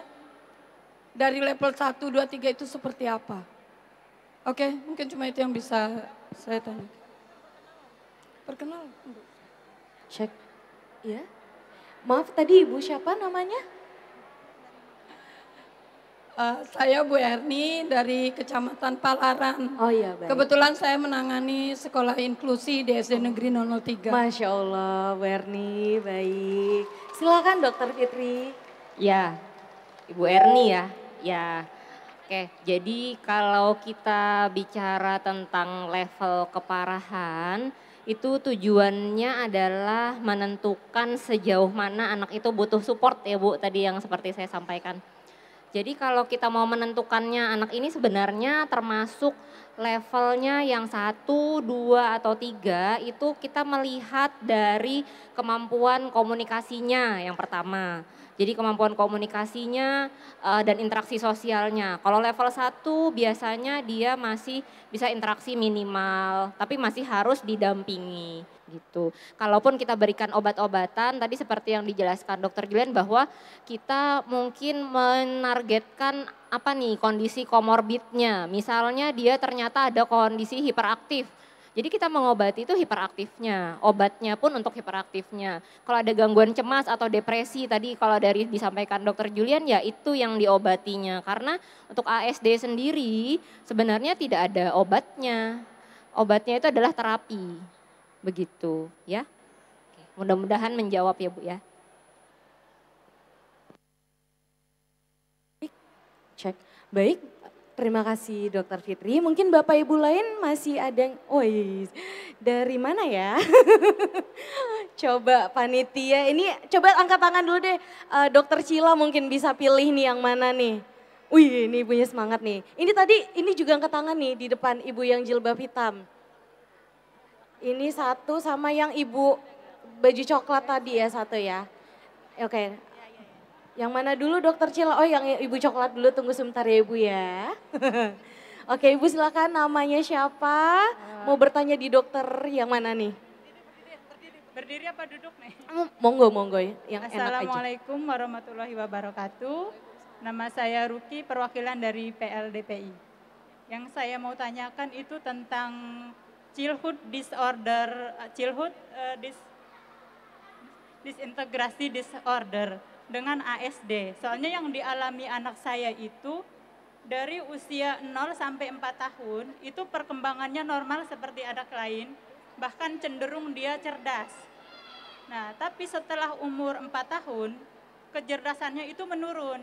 dari level 1, 2, 3 itu seperti apa? Oke, mungkin cuma itu yang bisa saya tanya. Perkenal, Bu. Cek. Ya. Maaf tadi Ibu siapa namanya? Eh, saya Bu Erni dari Kecamatan Palaran. Oh iya baik. Kebetulan saya menangani sekolah inklusi di SD Negeri 003. Masya Allah Bu Erni, baik. Silakan Dokter Fitri. Ya, Ibu Erni ya. Ya, oke. Jadi kalau kita bicara tentang level keparahan, itu tujuannya adalah menentukan sejauh mana anak itu butuh support ya Bu, tadi yang seperti saya sampaikan. Jadi kalau kita mau menentukannya anak ini sebenarnya termasuk levelnya yang satu, dua atau tiga itu kita melihat dari kemampuan komunikasinya yang pertama. Jadi kemampuan komunikasinya uh, dan interaksi sosialnya. Kalau level 1 biasanya dia masih bisa interaksi minimal, tapi masih harus didampingi gitu. Kalaupun kita berikan obat-obatan tadi seperti yang dijelaskan dokter Julian bahwa kita mungkin menargetkan apa nih kondisi komorbidnya. Misalnya dia ternyata ada kondisi hiperaktif jadi kita mengobati itu hiperaktifnya, obatnya pun untuk hiperaktifnya. Kalau ada gangguan cemas atau depresi tadi kalau dari disampaikan dokter Julian ya itu yang diobatinya. Karena untuk ASD sendiri sebenarnya tidak ada obatnya. Obatnya itu adalah terapi. Begitu ya. Mudah-mudahan menjawab ya Bu ya. Cek. Baik, Terima kasih Dokter Fitri. Mungkin Bapak Ibu lain masih ada yang, oh iya, iya, iya. dari mana ya? coba panitia, ini coba angkat tangan dulu deh. Uh, Dokter Cila mungkin bisa pilih nih yang mana nih. Wih ini ibunya semangat nih. Ini tadi, ini juga angkat tangan nih di depan ibu yang jilbab hitam. Ini satu sama yang ibu baju coklat tadi ya satu ya. Oke, yang mana dulu dokter Cila? Oh yang ibu coklat dulu tunggu sebentar ya ibu ya. Oke ibu silakan namanya siapa? Eh. Mau bertanya di dokter yang mana nih? Berdiri apa duduk nih? Monggo, monggo ya. yang Assalamualaikum enak aja. warahmatullahi wabarakatuh. Nama saya Ruki, perwakilan dari PLDPI. Yang saya mau tanyakan itu tentang childhood disorder, eh, childhood uh, dis, disintegrasi disorder dengan ASD. Soalnya yang dialami anak saya itu dari usia 0 sampai 4 tahun itu perkembangannya normal seperti anak lain, bahkan cenderung dia cerdas. Nah, tapi setelah umur 4 tahun, kecerdasannya itu menurun.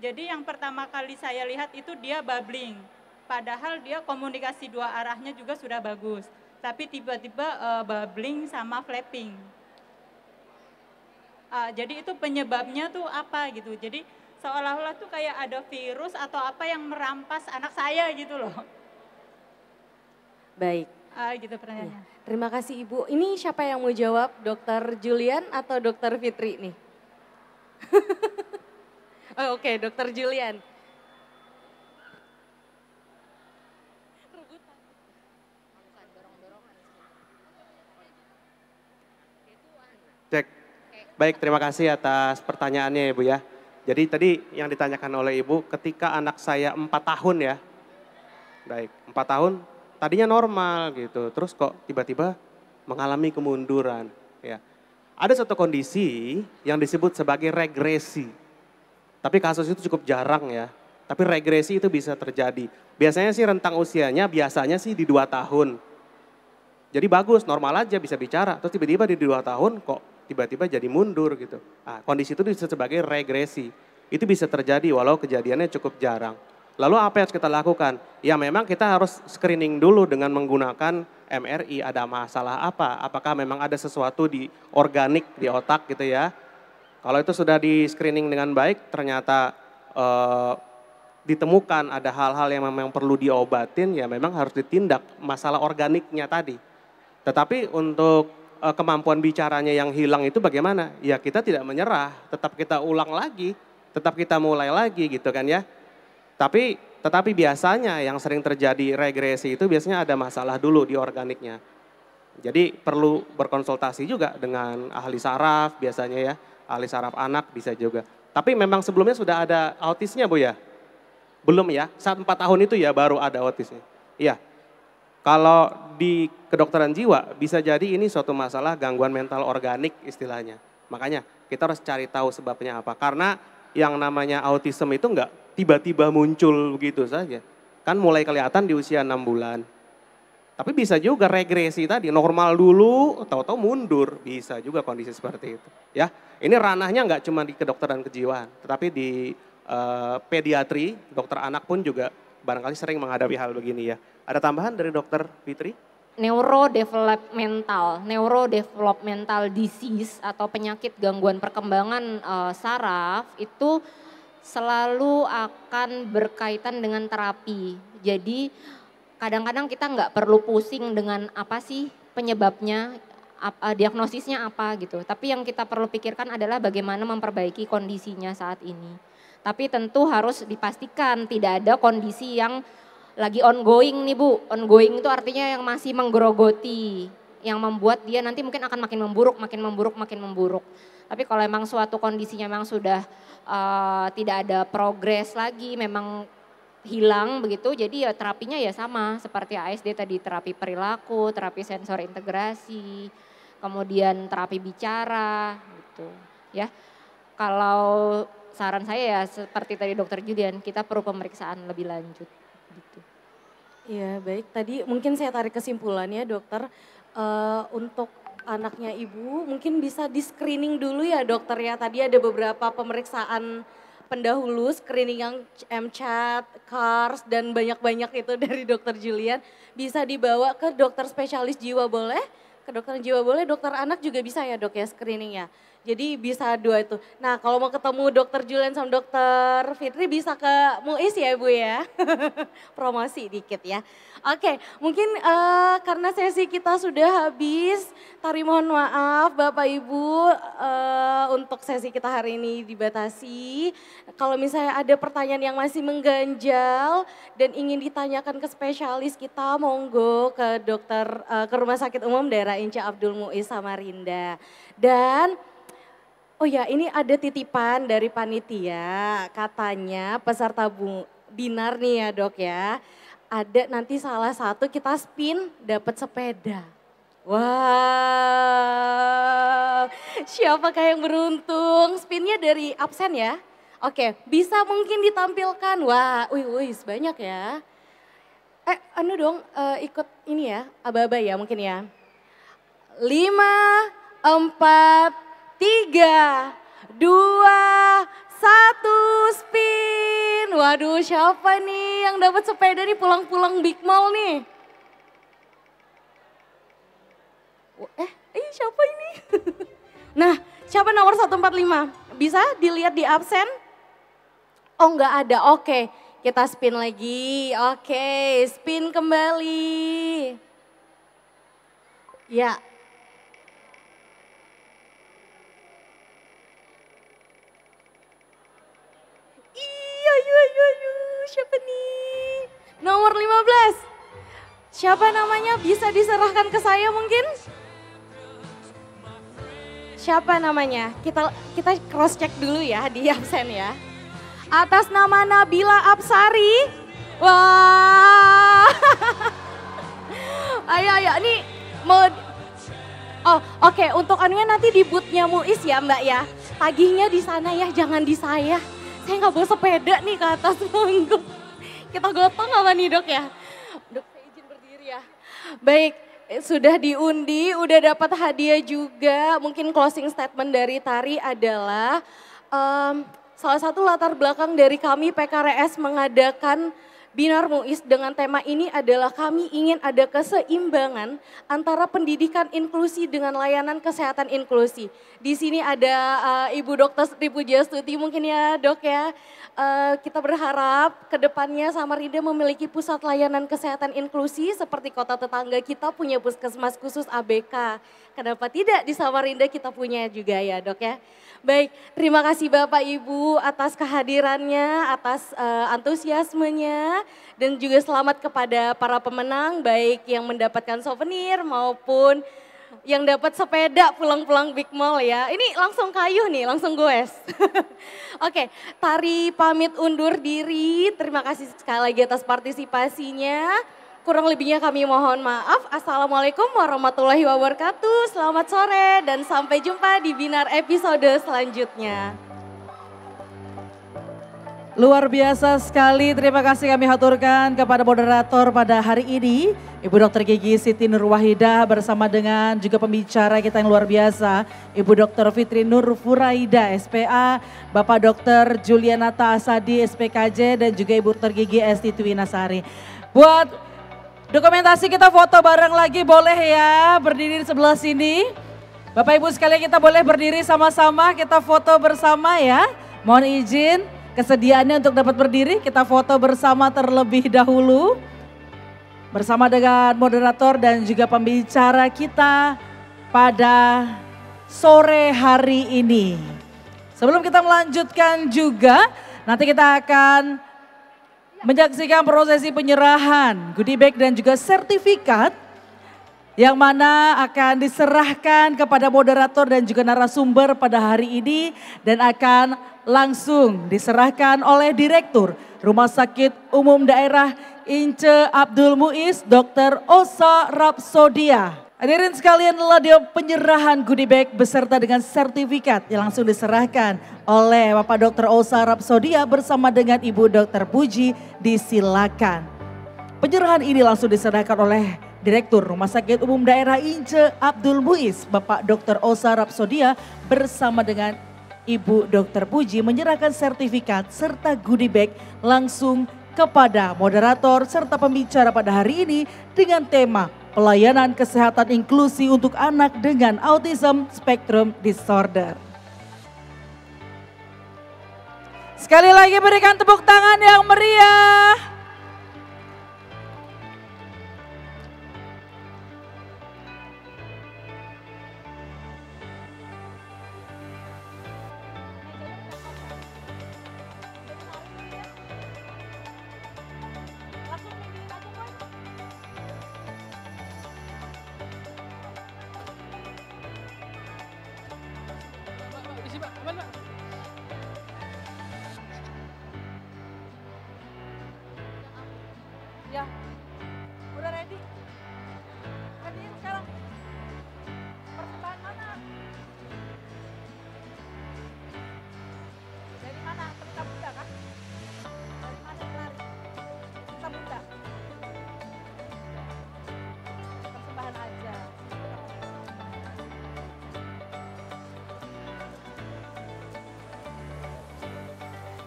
Jadi yang pertama kali saya lihat itu dia babbling. Padahal dia komunikasi dua arahnya juga sudah bagus tapi tiba-tiba uh, eh, babbling sama flapping uh, jadi itu penyebabnya tuh apa gitu jadi seolah-olah tuh kayak ada virus atau apa yang merampas anak saya gitu loh baik uh, gitu pertanyaannya ya. terima kasih ibu ini siapa yang mau jawab dokter Julian atau dokter Fitri nih oh, oke okay, dokter Julian Baik, terima kasih atas pertanyaannya Ibu ya. Jadi tadi yang ditanyakan oleh Ibu, ketika anak saya 4 tahun ya, baik, 4 tahun, tadinya normal gitu, terus kok tiba-tiba mengalami kemunduran. ya Ada satu kondisi yang disebut sebagai regresi. Tapi kasus itu cukup jarang ya, tapi regresi itu bisa terjadi. Biasanya sih rentang usianya biasanya sih di dua tahun. Jadi bagus, normal aja bisa bicara. Terus tiba-tiba di dua tahun kok tiba-tiba jadi mundur gitu. Nah, kondisi itu bisa sebagai regresi. Itu bisa terjadi walau kejadiannya cukup jarang. Lalu apa yang harus kita lakukan? Ya memang kita harus screening dulu dengan menggunakan MRI. Ada masalah apa? Apakah memang ada sesuatu di organik di otak gitu ya? Kalau itu sudah di screening dengan baik, ternyata eh, ditemukan ada hal-hal yang memang perlu diobatin, ya memang harus ditindak masalah organiknya tadi. Tetapi untuk Eh, kemampuan bicaranya yang hilang itu bagaimana? Ya kita tidak menyerah, tetap kita ulang lagi, tetap kita mulai lagi gitu kan ya. Tapi tetapi biasanya yang sering terjadi regresi itu biasanya ada masalah dulu di organiknya. Jadi perlu berkonsultasi juga dengan ahli saraf biasanya ya, ahli saraf anak bisa juga. Tapi memang sebelumnya sudah ada autisnya Bu ya? Belum ya, saat 4 tahun itu ya baru ada autisnya. Iya, kalau di kedokteran jiwa bisa jadi ini suatu masalah gangguan mental organik istilahnya. Makanya kita harus cari tahu sebabnya apa. Karena yang namanya autism itu enggak tiba-tiba muncul begitu saja. Kan mulai kelihatan di usia 6 bulan. Tapi bisa juga regresi tadi, normal dulu, tahu-tahu mundur. Bisa juga kondisi seperti itu. Ya, Ini ranahnya nggak cuma di kedokteran kejiwaan, tetapi di eh, pediatri, dokter anak pun juga barangkali sering menghadapi hal begini ya. Ada tambahan dari dokter Fitri? Neurodevelopmental, neurodevelopmental disease atau penyakit gangguan perkembangan uh, saraf itu selalu akan berkaitan dengan terapi. Jadi kadang-kadang kita nggak perlu pusing dengan apa sih penyebabnya, apa, eh, diagnosisnya apa gitu. Tapi yang kita perlu pikirkan adalah bagaimana memperbaiki kondisinya saat ini. Tapi tentu harus dipastikan tidak ada kondisi yang lagi ongoing nih Bu. Ongoing itu artinya yang masih menggerogoti, yang membuat dia nanti mungkin akan makin memburuk, makin memburuk, makin memburuk. Tapi kalau memang suatu kondisinya memang sudah uh, tidak ada progres lagi, memang hilang begitu, jadi ya terapinya ya sama seperti ASD tadi terapi perilaku, terapi sensor integrasi, kemudian terapi bicara gitu ya. Kalau saran saya ya seperti tadi dokter Julian, kita perlu pemeriksaan lebih lanjut gitu. Iya baik, tadi mungkin saya tarik kesimpulan ya dokter, uh, untuk anaknya ibu mungkin bisa di screening dulu ya dokter ya, tadi ada beberapa pemeriksaan pendahulu screening yang MCAT, CARS dan banyak-banyak itu dari dokter Julian bisa dibawa ke dokter spesialis jiwa boleh? Ke dokter jiwa boleh, dokter anak juga bisa ya dok ya screeningnya. Jadi bisa dua itu. Nah kalau mau ketemu dokter Julian sama dokter Fitri bisa ke Muis ya Bu ya. Promosi dikit ya. Oke mungkin uh, karena sesi kita sudah habis. Tari mohon maaf Bapak Ibu uh, untuk sesi kita hari ini dibatasi. Kalau misalnya ada pertanyaan yang masih mengganjal dan ingin ditanyakan ke spesialis kita monggo ke dokter uh, ke rumah sakit umum daerah Inca Abdul Muiz Samarinda. Dan Oh ya, ini ada titipan dari panitia. Katanya peserta bung, binar nih ya dok ya. Ada nanti salah satu kita spin dapat sepeda. Wow, siapakah yang beruntung? Spinnya dari absen ya? Oke, bisa mungkin ditampilkan. Wah, wih, wih, banyak ya. Eh, anu dong, uh, ikut ini ya, aba-aba ya mungkin ya. Lima, empat, tiga, dua, satu, spin. Waduh, siapa nih yang dapat sepeda nih pulang-pulang Big Mall nih? Eh, eh siapa ini? nah, siapa nomor 145? Bisa dilihat di absen? Oh, enggak ada. Oke, okay. kita spin lagi. Oke, okay. spin kembali. Ya, siapa nih? Nomor 15. Siapa namanya bisa diserahkan ke saya mungkin? Siapa namanya? Kita kita cross check dulu ya di absen ya. Atas nama Nabila Absari. Wah. ayo ayo nih mau Oh, oke. Okay. Untuk anunya nanti di bootnya Muis ya, Mbak ya. Tagihnya di sana ya, jangan di saya saya nggak bawa sepeda nih ke atas panggung. Kita gotong apa nih dok ya? Dok saya izin berdiri ya. Baik, eh, sudah diundi, udah dapat hadiah juga. Mungkin closing statement dari Tari adalah um, salah satu latar belakang dari kami PKRS mengadakan Binar Muiz dengan tema ini adalah kami ingin ada keseimbangan antara pendidikan inklusi dengan layanan kesehatan inklusi. Di sini ada uh, Ibu Dokter Sri Pujastuti mungkin ya dok ya. Uh, kita berharap kedepannya Samarinda memiliki pusat layanan kesehatan inklusi seperti kota tetangga kita punya puskesmas khusus ABK. Kenapa tidak di Samarinda kita punya juga ya dok ya. Baik, terima kasih Bapak Ibu atas kehadirannya, atas uh, antusiasmenya dan juga selamat kepada para pemenang baik yang mendapatkan souvenir maupun yang dapat sepeda pulang-pulang Big Mall ya. Ini langsung kayu nih, langsung goes. Oke, Tari pamit undur diri. Terima kasih sekali lagi atas partisipasinya. Kurang lebihnya kami mohon maaf. Assalamualaikum warahmatullahi wabarakatuh. Selamat sore dan sampai jumpa di Binar episode selanjutnya. Luar biasa sekali, terima kasih kami haturkan kepada moderator pada hari ini, Ibu Dr. Gigi Siti Nur Wahida bersama dengan juga pembicara kita yang luar biasa, Ibu Dr. Fitri Nur Furaida, SPA, Bapak Dr. Julianata Asadi, SPKJ, dan juga Ibu Dr. Gigi Esti Twinasari. Buat Dokumentasi kita foto bareng lagi boleh ya, berdiri di sebelah sini. Bapak Ibu sekalian kita boleh berdiri sama-sama, kita foto bersama ya. Mohon izin kesediaannya untuk dapat berdiri, kita foto bersama terlebih dahulu. Bersama dengan moderator dan juga pembicara kita pada sore hari ini. Sebelum kita melanjutkan juga, nanti kita akan menyaksikan prosesi penyerahan goodie bag dan juga sertifikat yang mana akan diserahkan kepada moderator dan juga narasumber pada hari ini dan akan langsung diserahkan oleh Direktur Rumah Sakit Umum Daerah Ince Abdul Muiz Dr. Osa Rapsodia. Hadirin sekalian telah dia penyerahan goodie bag beserta dengan sertifikat yang langsung diserahkan oleh Bapak Dr. Osa Rapsodia bersama dengan Ibu Dr. Puji disilakan. Penyerahan ini langsung diserahkan oleh Direktur Rumah Sakit Umum Daerah Ince Abdul Muiz, Bapak Dr. Osa Rapsodia bersama dengan Ibu Dr. Puji menyerahkan sertifikat serta goodie bag langsung kepada moderator serta pembicara pada hari ini dengan tema pelayanan kesehatan inklusi untuk anak dengan autism spectrum disorder. Sekali lagi berikan tepuk tangan yang meriah.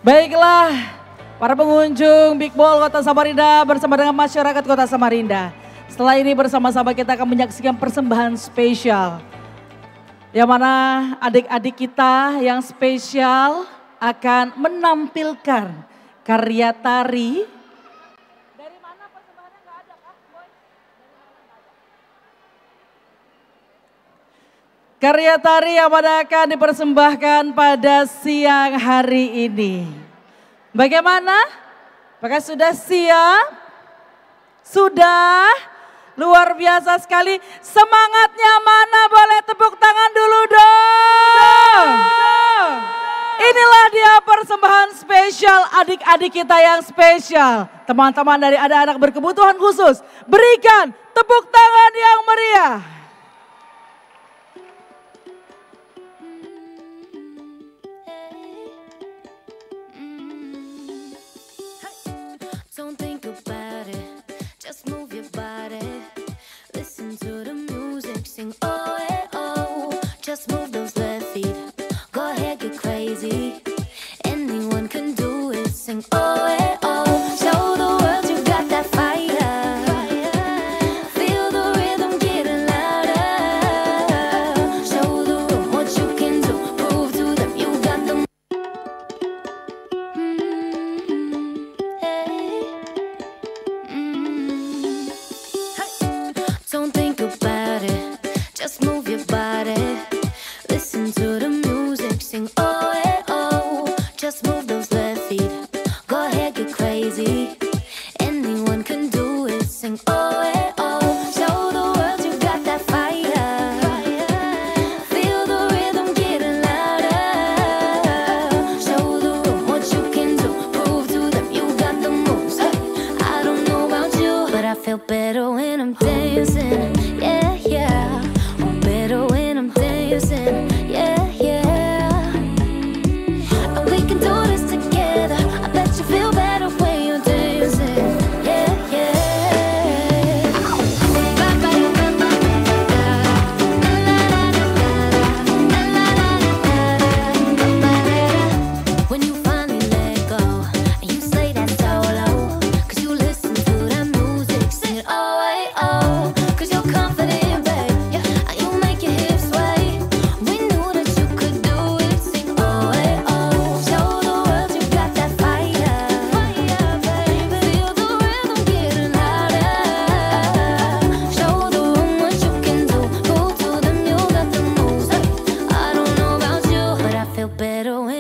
Baiklah, para pengunjung Big Ball Kota Samarinda bersama dengan masyarakat Kota Samarinda. Setelah ini bersama-sama kita akan menyaksikan persembahan spesial. Yang mana adik-adik kita yang spesial akan menampilkan karya tari Karya tari yang mana akan dipersembahkan pada siang hari ini. Bagaimana? Apakah sudah siap? Sudah? Luar biasa sekali. Semangatnya mana boleh tepuk tangan dulu dong. Inilah dia persembahan spesial adik-adik kita yang spesial. Teman-teman dari anak-anak berkebutuhan khusus. Berikan tepuk tangan yang meriah. sing oh eh oh. Just move those left feet. Go ahead, get crazy. Anyone can do it. Sing oh.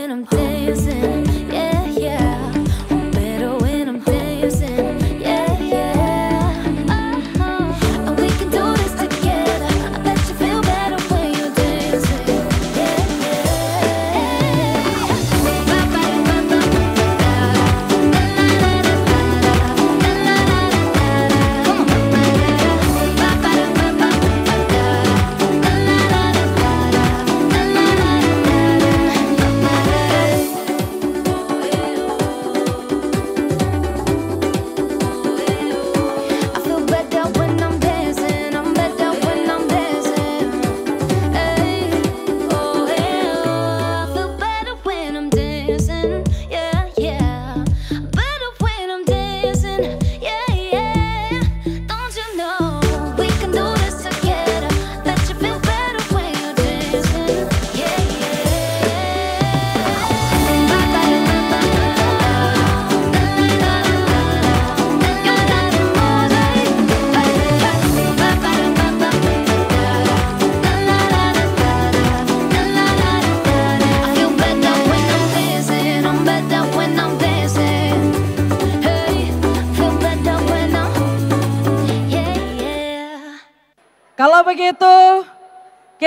when I'm dancing. Yeah, yeah.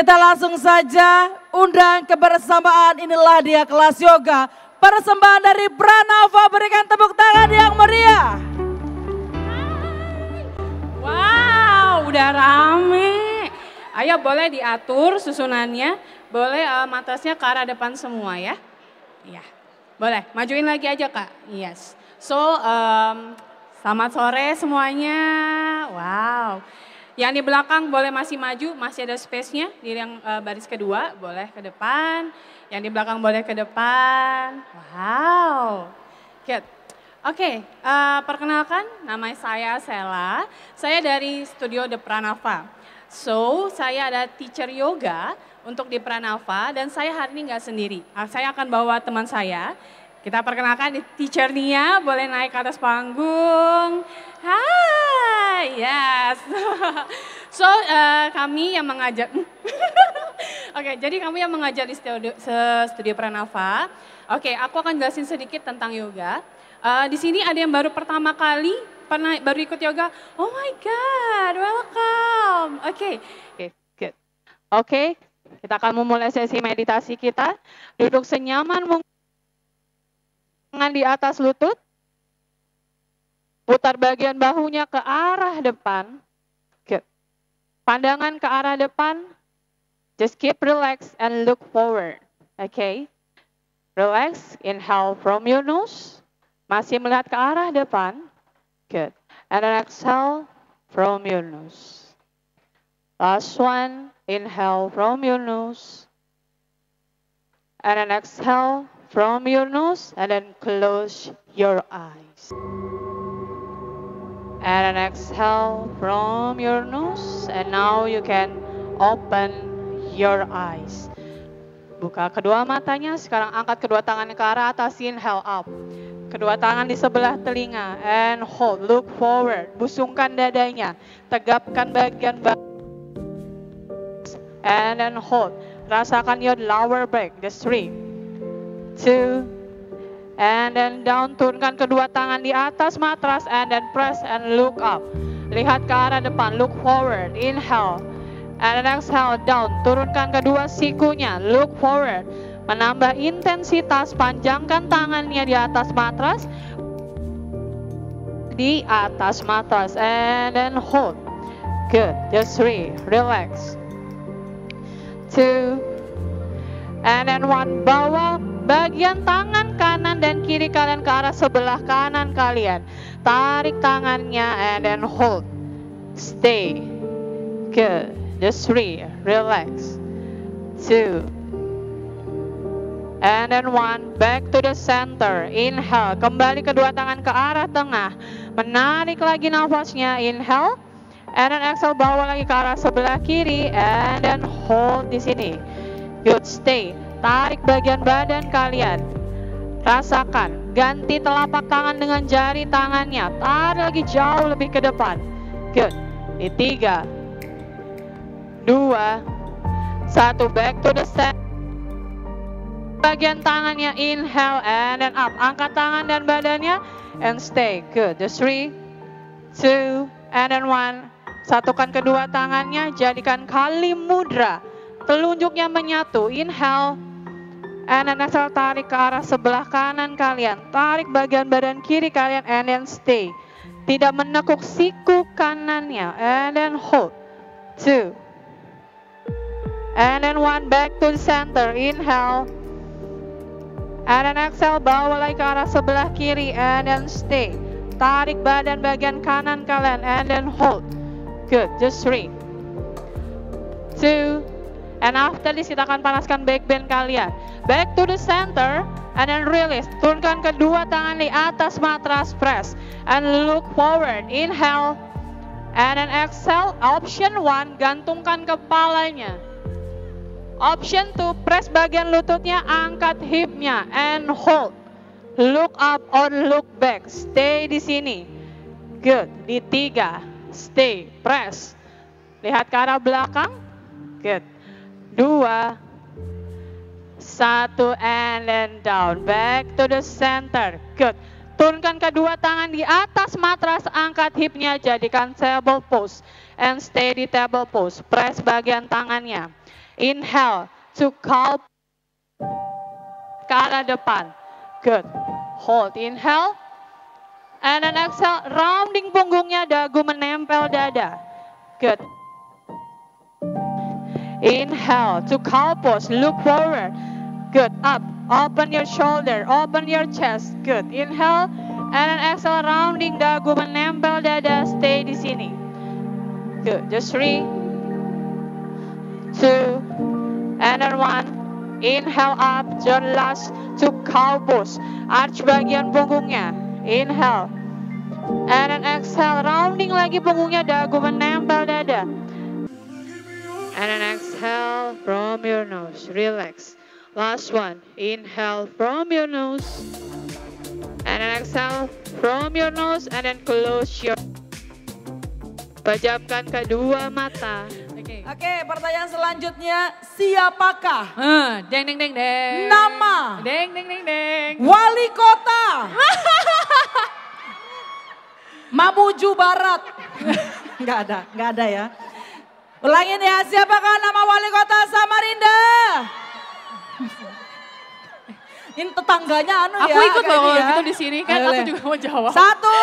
Kita langsung saja undang kebersamaan inilah dia kelas yoga. Persembahan dari Pranava berikan tepuk tangan yang meriah. Wow, udah rame. Ayo boleh diatur susunannya, boleh uh, matasnya ke arah depan semua ya. Iya, boleh. Majuin lagi aja kak. Yes. So, um, selamat sore semuanya. Wow. Yang di belakang boleh masih maju, masih ada space-nya. Di yang uh, baris kedua boleh ke depan. Yang di belakang boleh ke depan. Wow. Good. Oke, okay, uh, eh, perkenalkan nama saya Sela. Saya dari studio The Pranava. So, saya ada teacher yoga untuk di Pranava dan saya hari ini nggak sendiri. Ah, saya akan bawa teman saya. Kita perkenalkan teacher Nia, boleh naik ke atas panggung. Hai, yes. so uh, kami yang mengajar. Oke, okay, jadi kami yang mengajar di studio, studio Pranava. Oke, okay, aku akan jelasin sedikit tentang yoga. Uh, di sini ada yang baru pertama kali pernah baru ikut yoga. Oh my god, welcome. Oke, okay. oke, okay, good. Oke, okay, kita akan memulai sesi meditasi kita. Duduk senyaman mungkin tangan di atas lutut, putar bagian bahunya ke arah depan. Good. Pandangan ke arah depan. Just keep relax and look forward. Okay. Relax, inhale from your nose. Masih melihat ke arah depan. Good. And then exhale from your nose. Last one, inhale from your nose. And then exhale from your nose and then close your eyes and an exhale from your nose and now you can open your eyes buka kedua matanya sekarang angkat kedua tangan ke arah atas inhale up kedua tangan di sebelah telinga and hold look forward busungkan dadanya tegapkan bagian bawah and then hold rasakan your lower back the three two And then down, turunkan kedua tangan di atas matras and then press and look up. Lihat ke arah depan, look forward, inhale. And then exhale, down. Turunkan kedua sikunya, look forward. Menambah intensitas, panjangkan tangannya di atas matras. Di atas matras and then hold. Good, just three, relax. Two, and then one, bawa bagian tangan kanan dan kiri kalian ke arah sebelah kanan kalian. Tarik tangannya and then hold. Stay. Good. Just three. Relax. Two. And then one, back to the center. Inhale, kembali kedua tangan ke arah tengah. Menarik lagi nafasnya, inhale. And then exhale, bawa lagi ke arah sebelah kiri. And then hold di sini. Good, stay. Tarik bagian badan kalian. Rasakan, ganti telapak tangan dengan jari tangannya. Tarik lagi jauh lebih ke depan. Good. Di tiga, dua, satu. Back to the set. Bagian tangannya inhale and then up. Angkat tangan dan badannya and stay. Good. The three, two, and then one. Satukan kedua tangannya, jadikan kali mudra. Telunjuknya menyatu. Inhale, and then exhale tarik ke arah sebelah kanan kalian tarik bagian badan kiri kalian and then stay tidak menekuk siku kanannya and then hold two and then one back to center inhale and then exhale bawa lagi ke arah sebelah kiri and then stay tarik badan bagian kanan kalian and then hold good just three two And after this kita akan panaskan back bend kalian. Back to the center and then release. Turunkan kedua tangan di atas matras press. And look forward. Inhale and then exhale. Option one, gantungkan kepalanya. Option two, press bagian lututnya, angkat hipnya and hold. Look up or look back. Stay di sini. Good. Di tiga. Stay. Press. Lihat ke arah belakang. Good dua, satu, and then down. Back to the center. Good. Turunkan kedua tangan di atas matras, angkat hipnya, jadikan table pose. And stay di table pose. Press bagian tangannya. Inhale to call ke arah depan. Good. Hold. Inhale. And then exhale, rounding punggungnya, dagu menempel dada. Good. Inhale to cow pose. Look forward. Good. Up. Open your shoulder. Open your chest. Good. Inhale. And exhale. Rounding dagu menempel dada. Stay di sini. Good. Just three, two, and then one. Inhale up, your last to cow pose. Arch bagian punggungnya. Inhale. And then exhale, rounding lagi punggungnya dagu menempel dada. And then exhale. Exhale from your nose. Relax. Last one. Inhale from your nose. And then exhale from your nose and then close your Pejamkan kedua mata. Oke, okay. okay, pertanyaan selanjutnya siapakah? Uh, deng deng deng deng. Nama. Deng deng deng deng. Wali kota. Mamuju Barat. Enggak ada, enggak ada ya. Ulangin ya, siapakah nama wali kota Samarinda? Ini tetangganya anu aku ya. Aku ikut loh kalau ya. gitu di sini kan Ayo, aku juga mau jawab. Satu,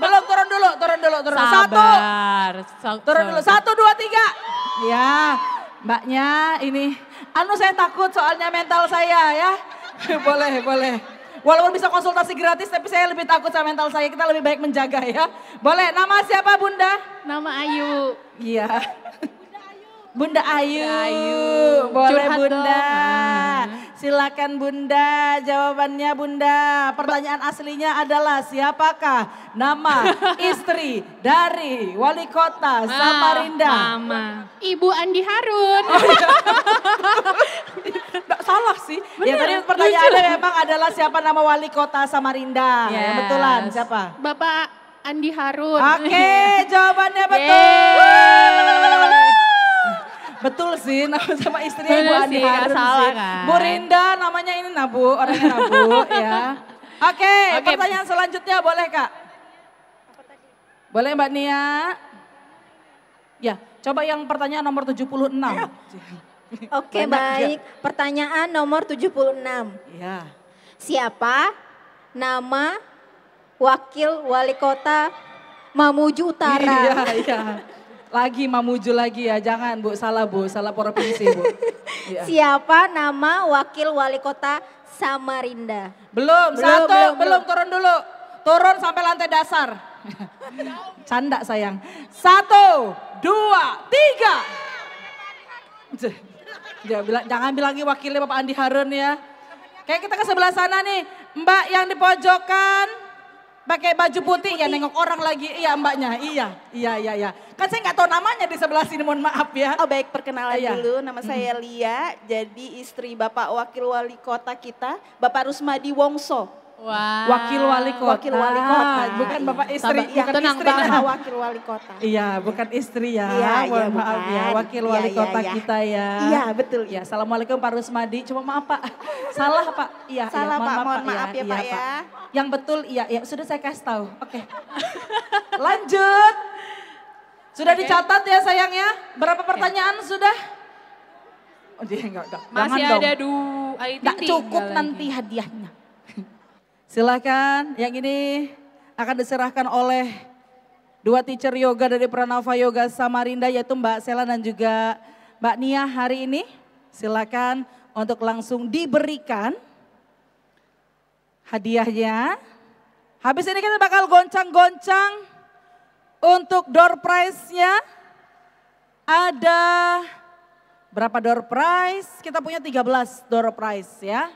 belum turun dulu, turun dulu, turun. Sabar. Satu, turun dulu. Satu, dua, tiga. Ya, mbaknya ini. Anu saya takut soalnya mental saya ya. boleh, boleh. Walaupun bisa konsultasi gratis tapi saya lebih takut sama mental saya. Kita lebih baik menjaga ya. Boleh, nama siapa bunda? Nama Ayu. Iya. Bunda Ayu. Ayu. Boleh Curhat Bunda. Dong. Ah. Silakan Bunda. Jawabannya Bunda. Pertanyaan aslinya adalah siapakah nama istri dari wali kota Samarinda? Mama. Ibu Andi Harun. Oh, iya. salah sih. Ya, Bener, ya tadi pertanyaannya lucu. memang adalah siapa nama wali kota Samarinda. Yes. Ya, betulan siapa? Bapak Andi Harun. Oke, jawabannya betul. Yeah. Betul sih, nama sama istri Bu Andi sih, Harun salah, sih. Kan? Bu Rinda namanya ini Nabu, orangnya Nabu ya. Oke, okay, okay, pertanyaan selanjutnya boleh Kak? Boleh Mbak Nia? Ya, coba yang pertanyaan nomor 76. Oke, okay, baik. Ya. Pertanyaan nomor 76. Ya. Siapa nama wakil wali kota Mamuju Utara? Iya, iya. Lagi Mamuju lagi ya, jangan Bu, salah Bu, salah provinsi Bu. Ya. Siapa nama wakil wali kota Samarinda? Belum, belum satu, belum, belum. belum turun dulu. Turun sampai lantai dasar. Canda sayang. Satu, dua, tiga. Jangan bilang, jangan bilangi wakilnya Bapak Andi Harun ya. Kayak kita ke sebelah sana nih. Mbak yang di pojokan. Pakai baju putih, putih, ya nengok orang lagi. Iya mbaknya, iya, iya, iya, iya. Kan saya nggak tahu namanya di sebelah sini, mohon maaf ya. Oh baik, perkenalan iya. dulu. Nama hmm. saya Lia, jadi istri Bapak Wakil Wali Kota kita, Bapak Rusmadi Wongso. Wow. Wakil wali kota. Wakil wali kota. Bukan bapak istri, ya? bukan tenang, istri tenang. wakil wali kota. Iya, bukan istri ya. Iya, iya, maaf bukan. ya, wakil iya, wali iya, kota iya, kita ya. Iya, betul. Ya, Assalamualaikum Pak Rusmadi. Cuma maaf Pak, salah Pak. Iya, iya salah iya, mohon Pak, maaf, maaf ya, ya Pak ya. Pak. Yang betul iya, ya sudah saya kasih tahu. Oke. Okay. Lanjut. Sudah okay. dicatat ya sayang ya. Berapa pertanyaan okay. sudah? Oh, dia enggak, enggak. Masih Jangan ada dong. dua. Tidak cukup nanti hadiahnya. Silakan yang ini akan diserahkan oleh dua teacher yoga dari Pranava Yoga Samarinda yaitu Mbak Sela dan juga Mbak Nia hari ini. Silakan untuk langsung diberikan hadiahnya. Habis ini kita bakal goncang-goncang untuk door prize-nya. Ada berapa door prize? Kita punya 13 door prize ya.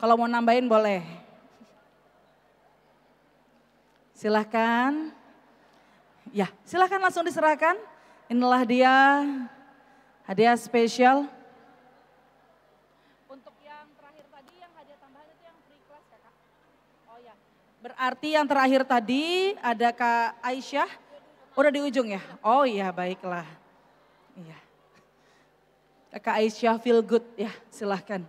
Kalau mau nambahin boleh. Silahkan. Ya, silahkan langsung diserahkan. Inilah dia hadiah spesial. Untuk yang terakhir tadi, yang hadiah tambahan itu yang free class kakak? Ya, oh ya. Berarti yang terakhir tadi ada Kak Aisyah. Udah di ujung ya? Oh iya baiklah. Iya. Kak Aisyah feel good ya silahkan.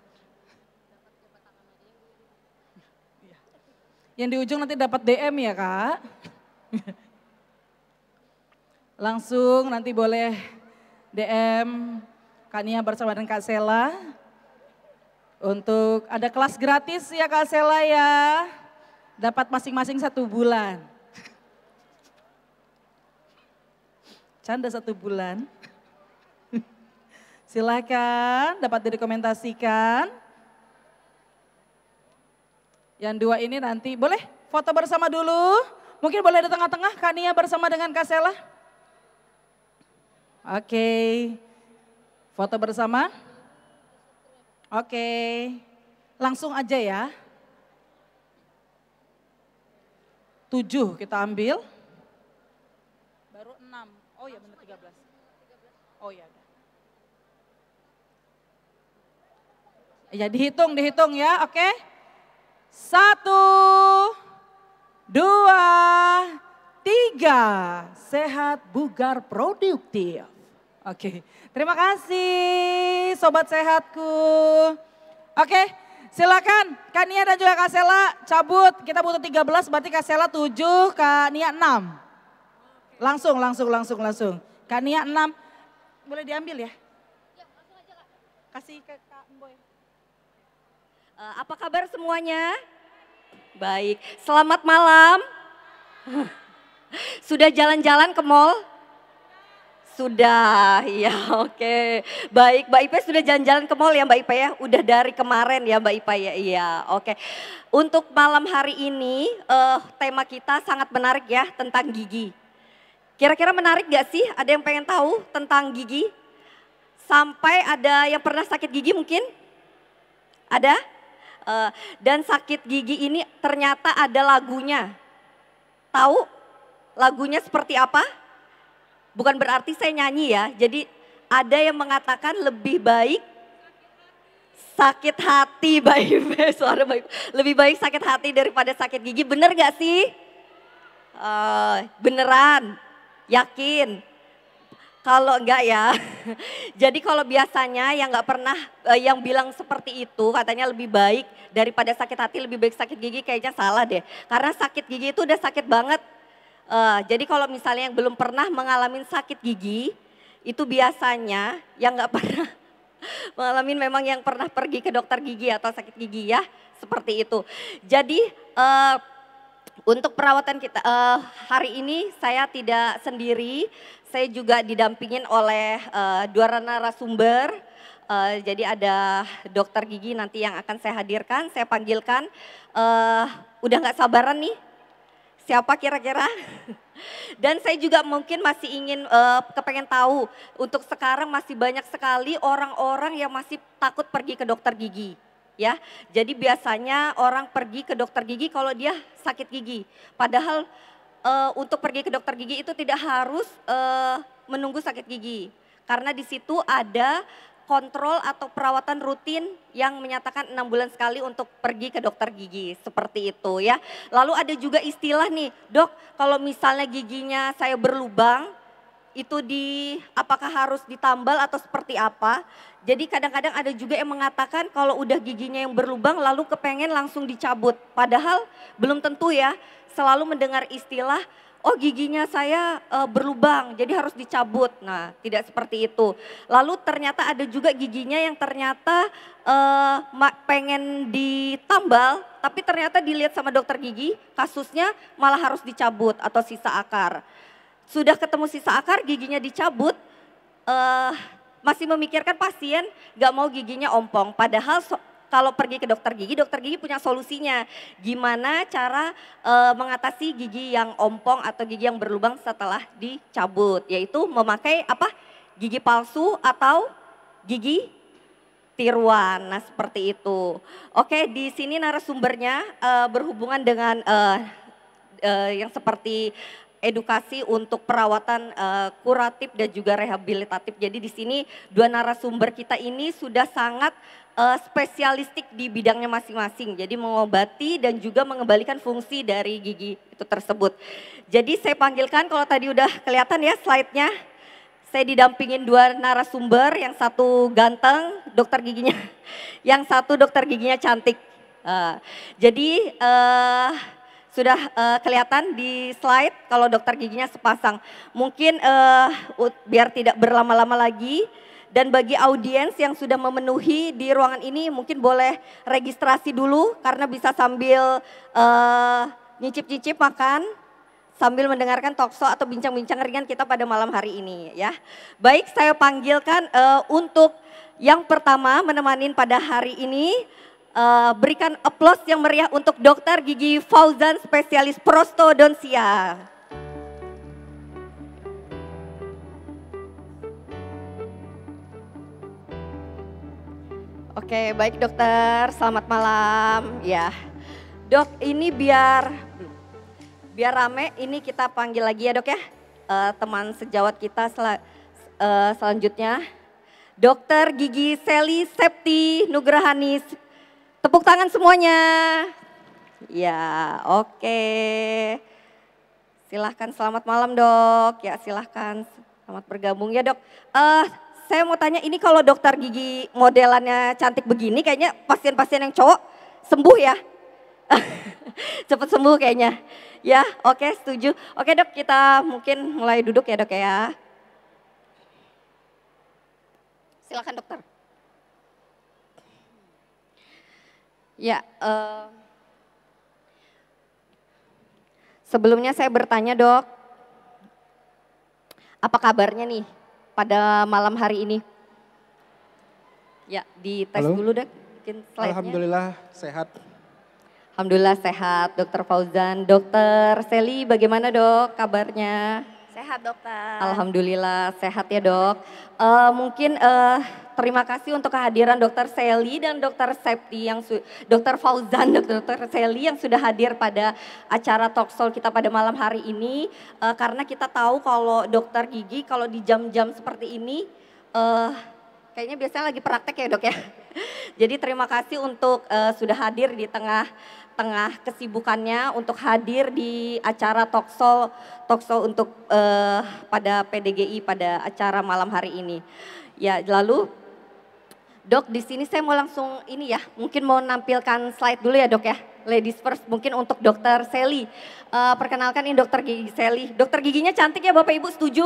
Yang di ujung nanti dapat DM ya kak. Langsung nanti boleh DM Kak Nia bersama dengan Kak Sela. Untuk ada kelas gratis ya Kak Sela ya. Dapat masing-masing satu bulan. Canda satu bulan. Silahkan dapat direkomendasikan. Yang dua ini nanti boleh foto bersama dulu. Mungkin boleh di tengah-tengah Kania bersama dengan Kasela. Oke. Okay. Foto bersama. Oke. Okay. Langsung aja ya. Tujuh kita ambil. Baru enam. Oh ya benar tiga belas. Oh ya. Ya dihitung, dihitung ya, oke. Okay. Satu, dua, tiga. Sehat, bugar, produktif. Oke, terima kasih sobat sehatku. Oke, silakan Kak Nia dan juga Kak Sela cabut. Kita butuh 13 berarti Kak Sela 7, Kak Nia 6. Langsung, langsung, langsung, langsung. Kak Nia 6. Boleh diambil ya? Iya, kasih ke Eh, apa kabar semuanya? Baik, selamat malam. Sudah jalan-jalan ke mall? Sudah, ya oke. Okay. Baik, Mbak Ipe sudah jalan-jalan ke mall ya Mbak Ipe ya? Udah dari kemarin ya Mbak Ipe ya? Iya, oke. Okay. Untuk malam hari ini uh, tema kita sangat menarik ya tentang gigi. Kira-kira menarik gak sih? Ada yang pengen tahu tentang gigi? Sampai ada yang pernah sakit gigi mungkin? Ada? Uh, dan sakit gigi ini ternyata ada lagunya. Tahu lagunya seperti apa? Bukan berarti saya nyanyi ya. Jadi ada yang mengatakan lebih baik sakit hati baik suara baik lebih baik sakit hati daripada sakit gigi bener gak sih uh, beneran yakin kalau enggak ya. Jadi kalau biasanya yang enggak pernah eh, yang bilang seperti itu katanya lebih baik daripada sakit hati lebih baik sakit gigi kayaknya salah deh. Karena sakit gigi itu udah sakit banget. Uh, jadi kalau misalnya yang belum pernah mengalami sakit gigi itu biasanya yang enggak pernah mengalami memang yang pernah pergi ke dokter gigi atau sakit gigi ya seperti itu. Jadi uh, untuk perawatan kita uh, hari ini saya tidak sendiri, saya juga didampingin oleh uh, dua narasumber. Uh, jadi ada dokter gigi nanti yang akan saya hadirkan, saya panggilkan. Uh, udah nggak sabaran nih, siapa kira-kira? Dan saya juga mungkin masih ingin uh, kepengen tahu untuk sekarang masih banyak sekali orang-orang yang masih takut pergi ke dokter gigi ya. Jadi biasanya orang pergi ke dokter gigi kalau dia sakit gigi. Padahal uh, untuk pergi ke dokter gigi itu tidak harus uh, menunggu sakit gigi. Karena di situ ada kontrol atau perawatan rutin yang menyatakan enam bulan sekali untuk pergi ke dokter gigi seperti itu ya. Lalu ada juga istilah nih, dok kalau misalnya giginya saya berlubang itu di apakah harus ditambal atau seperti apa? Jadi kadang-kadang ada juga yang mengatakan kalau udah giginya yang berlubang lalu kepengen langsung dicabut. Padahal belum tentu ya, selalu mendengar istilah oh giginya saya e, berlubang jadi harus dicabut. Nah, tidak seperti itu. Lalu ternyata ada juga giginya yang ternyata e, pengen ditambal tapi ternyata dilihat sama dokter gigi kasusnya malah harus dicabut atau sisa akar. Sudah ketemu sisa akar giginya dicabut Uh, masih memikirkan pasien gak mau giginya ompong. Padahal so, kalau pergi ke dokter gigi, dokter gigi punya solusinya. Gimana cara e, mengatasi gigi yang ompong atau gigi yang berlubang setelah dicabut, yaitu memakai apa? Gigi palsu atau gigi tiruan. Nah, seperti itu. Oke, di sini narasumbernya e, berhubungan dengan e, e, yang seperti edukasi untuk perawatan uh, kuratif dan juga rehabilitatif. Jadi di sini dua narasumber kita ini sudah sangat uh, spesialistik di bidangnya masing-masing. Jadi mengobati dan juga mengembalikan fungsi dari gigi itu tersebut. Jadi saya panggilkan kalau tadi udah kelihatan ya slide-nya. Saya didampingin dua narasumber, yang satu ganteng, dokter giginya, yang satu dokter giginya cantik. Uh, jadi uh, sudah uh, kelihatan di slide kalau dokter giginya sepasang. Mungkin uh, biar tidak berlama-lama lagi dan bagi audiens yang sudah memenuhi di ruangan ini mungkin boleh registrasi dulu karena bisa sambil eh, nyicip-nyicip uh, makan sambil mendengarkan talkshow atau bincang-bincang ringan kita pada malam hari ini ya. Baik, saya panggilkan uh, untuk yang pertama menemani pada hari ini Uh, berikan aplaus yang meriah untuk dokter gigi Fauzan spesialis prostodonsia. Oke, baik dokter, selamat malam. Ya. Dok, ini biar biar rame, ini kita panggil lagi ya, Dok ya. Uh, teman sejawat kita sel uh, eh, selanjutnya. Dokter Gigi Seli Septi Nugrahani Tepuk tangan semuanya. Ya, oke. Okay. Silahkan selamat malam dok. Ya, silahkan selamat bergabung ya dok. Uh, saya mau tanya ini kalau dokter gigi modelannya cantik begini kayaknya pasien-pasien yang cowok sembuh ya. Cepat sembuh kayaknya. Ya, oke okay, setuju. Oke okay, dok, kita mungkin mulai duduk ya dok ya. Silahkan dokter. Ya, uh, sebelumnya saya bertanya dok, apa kabarnya nih pada malam hari ini? Ya, di tes dulu dok. Mungkin Alhamdulillah sehat. Alhamdulillah sehat, Dokter Fauzan. Dokter Seli, bagaimana dok kabarnya? Sehat dokter. Alhamdulillah sehat ya dok. Uh, mungkin uh, terima kasih untuk kehadiran dokter Sally dan dokter Septi yang dokter Fauzan dokter Sally yang sudah hadir pada acara Talkshow kita pada malam hari ini. Uh, karena kita tahu kalau dokter gigi kalau di jam-jam seperti ini uh, kayaknya biasanya lagi praktek ya dok ya. Jadi terima kasih untuk uh, sudah hadir di tengah tengah kesibukannya untuk hadir di acara Toksol Toksol untuk uh, pada PDGI pada acara malam hari ini. Ya, lalu Dok, di sini saya mau langsung ini ya, mungkin mau nampilkan slide dulu ya, Dok ya. Ladies first, mungkin untuk Dokter Sally. Uh, perkenalkan ini Dokter Gigi Sally. Dokter giginya cantik ya, Bapak Ibu setuju?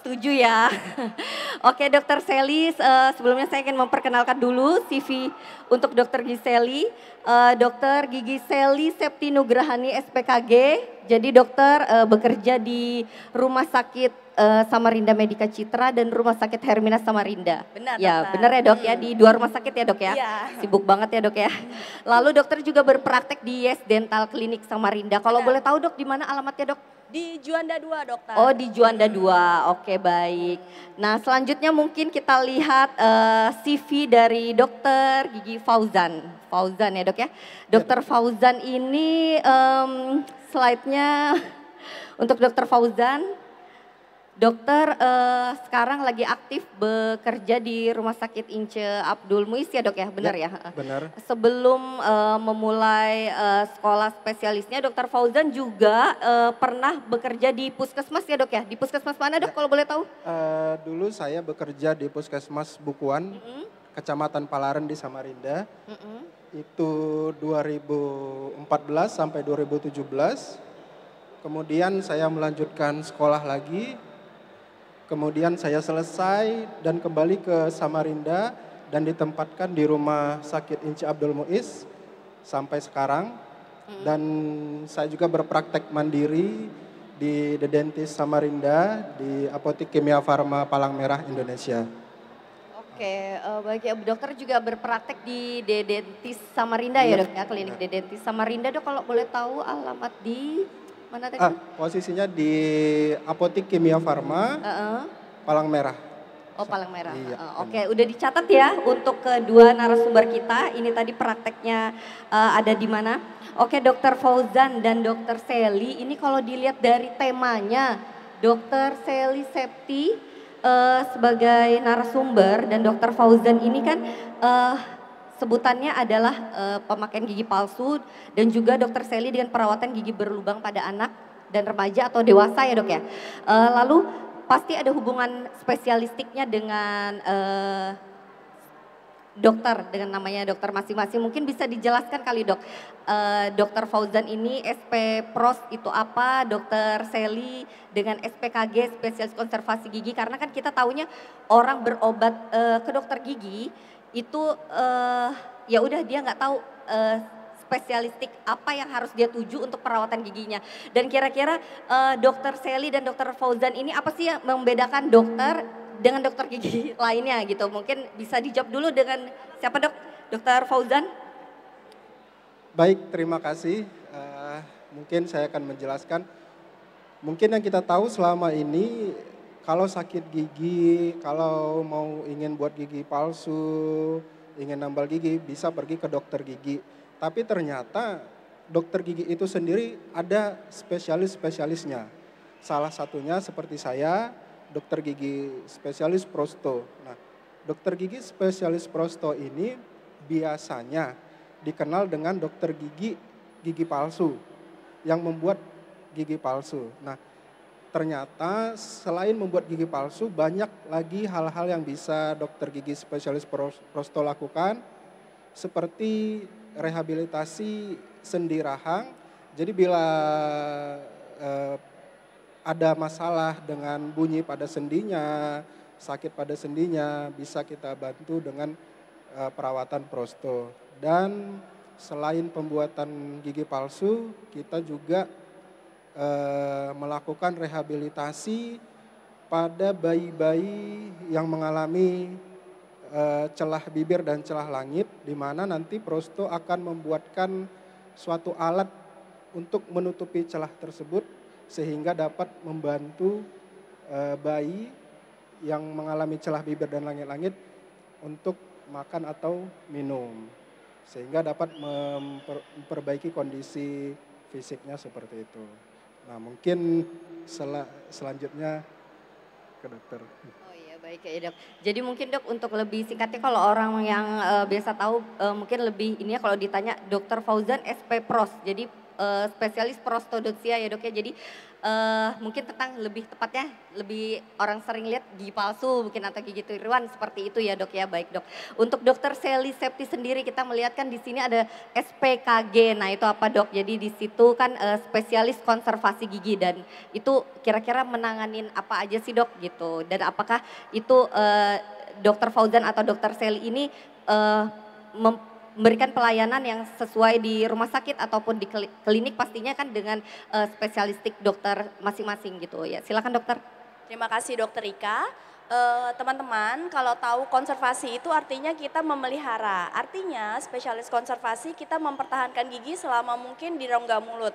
Setuju ya. Oke dokter Sally, uh, sebelumnya saya ingin memperkenalkan dulu CV untuk dokter Giseli. Uh, dokter Gigi Sally Nugrahani SPKG. Jadi dokter uh, bekerja di Rumah Sakit uh, Samarinda Medika Citra dan Rumah Sakit Hermina Samarinda. Benar. Ya, dokter. benar ya dok ya di dua rumah sakit ya dok ya. ya. Sibuk banget ya dok ya. Lalu dokter juga berpraktek di Yes Dental Clinic Samarinda. Kalau boleh tahu dok di mana alamatnya dok? Di Juanda 2 dokter. Oh di Juanda 2, oke baik. Nah selanjutnya mungkin kita lihat uh, eh, CV dari dokter Gigi Fauzan. Fauzan ya dok ya. Dokter ya. Fauzan ini um, slide-nya untuk dokter Fauzan. Dokter eh, sekarang lagi aktif bekerja di Rumah Sakit Ince Abdul Muiz ya dok ya, benar ya? ya? Benar. Sebelum eh, memulai eh, sekolah spesialisnya, dokter Fauzan juga eh, pernah bekerja di puskesmas ya dok ya? Di puskesmas mana dok ya. kalau boleh tahu? Uh, dulu saya bekerja di puskesmas Bukuan, mm -hmm. Kecamatan Palaren di Samarinda. Mm -hmm. Itu 2014 sampai 2017. Kemudian saya melanjutkan sekolah lagi Kemudian saya selesai dan kembali ke Samarinda dan ditempatkan di rumah sakit Inci Abdul Muiz sampai sekarang. Dan saya juga berpraktek mandiri di The Dentist Samarinda di Apotek Kimia Farma Palang Merah Indonesia. Oke, uh, bagi dokter juga berpraktek di The Dentist Samarinda ya iya. dok ya, klinik iya. The Dentist Samarinda dok kalau boleh tahu alamat di Mana tadi? Ah, posisinya di Apotik Kimia Farma, uh -uh. Palang Merah. Oh, Palang Merah. Iya, uh, Oke, okay. udah dicatat ya untuk kedua narasumber kita. Ini tadi prakteknya uh, ada di mana? Oke, okay, Dokter Fauzan dan Dokter Seli. Ini kalau dilihat dari temanya, Dokter Seli Septi uh, sebagai narasumber dan Dokter Fauzan ini kan uh, sebutannya adalah uh, pemakaian gigi palsu dan juga dokter Sally dengan perawatan gigi berlubang pada anak dan remaja atau dewasa ya dok ya. Uh, lalu pasti ada hubungan spesialistiknya dengan uh, dokter dengan namanya dokter masing-masing. Mungkin bisa dijelaskan kali dok, uh, dokter Fauzan ini SP Pros itu apa, dokter Sally dengan SPKG spesialis konservasi gigi. Karena kan kita tahunya orang berobat uh, ke dokter gigi itu uh, ya udah dia nggak tahu uh, spesialistik apa yang harus dia tuju untuk perawatan giginya dan kira-kira uh, dokter Sally dan dokter Fauzan ini apa sih yang membedakan dokter dengan dokter gigi lainnya gitu mungkin bisa dijawab dulu dengan siapa dok dokter Fauzan baik terima kasih uh, mungkin saya akan menjelaskan mungkin yang kita tahu selama ini kalau sakit gigi, kalau mau ingin buat gigi palsu, ingin nambal gigi, bisa pergi ke dokter gigi. Tapi ternyata dokter gigi itu sendiri ada spesialis-spesialisnya. Salah satunya seperti saya, dokter gigi spesialis prosto. Nah, dokter gigi spesialis prosto ini biasanya dikenal dengan dokter gigi gigi palsu yang membuat gigi palsu. Nah, ternyata selain membuat gigi palsu banyak lagi hal-hal yang bisa dokter gigi spesialis prosto lakukan seperti rehabilitasi sendi rahang. Jadi bila eh, ada masalah dengan bunyi pada sendinya, sakit pada sendinya, bisa kita bantu dengan eh, perawatan prosto. Dan selain pembuatan gigi palsu, kita juga Eh, melakukan rehabilitasi pada bayi-bayi yang mengalami eh, celah bibir dan celah langit, di mana nanti Prosto akan membuatkan suatu alat untuk menutupi celah tersebut sehingga dapat membantu eh, bayi yang mengalami celah bibir dan langit-langit untuk makan atau minum sehingga dapat memperbaiki kondisi fisiknya seperti itu. Nah mungkin sel selanjutnya ke dokter. Oh iya baik ya dok. Jadi mungkin dok untuk lebih singkatnya kalau orang yang uh, biasa tahu uh, mungkin lebih ini ya kalau ditanya dokter Fauzan SP Pros. Jadi uh, spesialis prostodoksia ya dok ya. Jadi uh, mungkin tentang lebih tepatnya lebih orang sering lihat gigi palsu mungkin atau gigi gitu. tiruan seperti itu ya dok ya baik dok. Untuk dokter Sally Septi sendiri kita melihatkan di sini ada SPKG. Nah itu apa dok? Jadi di situ kan uh, spesialis konservasi gigi dan itu kira-kira menanganin apa aja sih dok gitu. Dan apakah itu uh, dokter Fauzan atau dokter Sally ini uh, memberikan pelayanan yang sesuai di rumah sakit ataupun di klinik pastinya kan dengan uh, spesialistik dokter masing-masing gitu ya. Silakan dokter. Terima kasih dokter Ika eh, teman-teman uh, kalau tahu konservasi itu artinya kita memelihara. Artinya spesialis konservasi kita mempertahankan gigi selama mungkin di rongga mulut.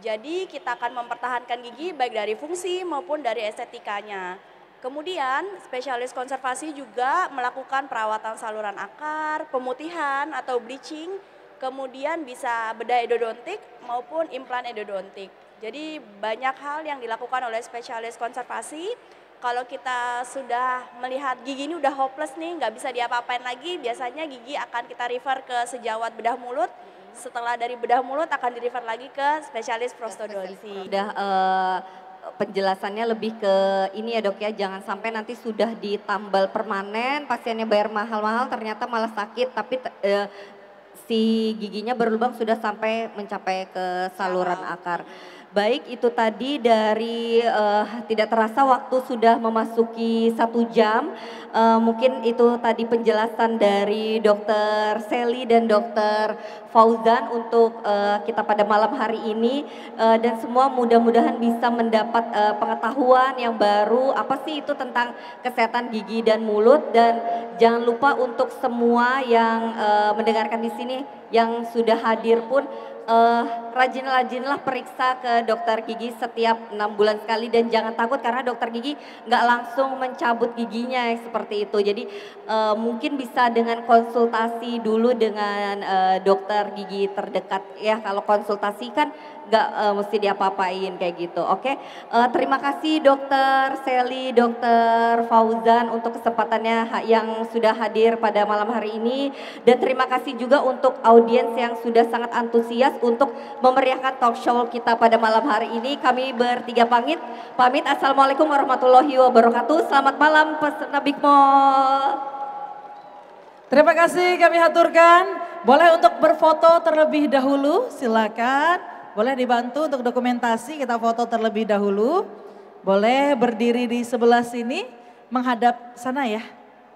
Jadi kita akan mempertahankan gigi baik dari fungsi maupun dari estetikanya. Kemudian spesialis konservasi juga melakukan perawatan saluran akar, pemutihan atau bleaching, kemudian bisa bedah endodontik maupun implan endodontik. Jadi banyak hal yang dilakukan oleh spesialis konservasi. Kalau kita sudah melihat gigi ini udah hopeless nih, nggak bisa diapa-apain lagi, biasanya gigi akan kita refer ke sejawat bedah mulut setelah dari bedah mulut akan di-refer lagi ke spesialis prostodonti. Udah uh, penjelasannya lebih ke ini ya dok ya, jangan sampai nanti sudah ditambal permanen, pasiennya bayar mahal-mahal ternyata malah sakit, tapi eh, si giginya berlubang sudah sampai mencapai ke saluran akar. Baik, itu tadi dari uh, tidak terasa waktu sudah memasuki satu jam. Uh, mungkin itu tadi penjelasan dari Dokter Sally dan Dokter Fauzan untuk uh, kita pada malam hari ini uh, dan semua mudah-mudahan bisa mendapat uh, pengetahuan yang baru apa sih itu tentang kesehatan gigi dan mulut dan jangan lupa untuk semua yang uh, mendengarkan di sini yang sudah hadir pun. Uh, rajin-rajinlah periksa ke dokter gigi setiap enam bulan sekali dan jangan takut karena dokter gigi nggak langsung mencabut giginya ya seperti itu. Jadi uh, mungkin bisa dengan konsultasi dulu dengan uh, dokter gigi terdekat ya. Kalau konsultasi kan nggak uh, mesti diapa-apain kayak gitu. Oke, okay? uh, terima kasih dokter Sally, dokter Fauzan untuk kesempatannya yang sudah hadir pada malam hari ini dan terima kasih juga untuk audiens yang sudah sangat antusias untuk memeriahkan talk show kita pada malam hari ini. Kami bertiga pamit. Pamit. Assalamualaikum warahmatullahi wabarakatuh. Selamat malam peserta Big Mall. Terima kasih kami haturkan. Boleh untuk berfoto terlebih dahulu silakan. Boleh dibantu untuk dokumentasi kita foto terlebih dahulu. Boleh berdiri di sebelah sini menghadap sana ya.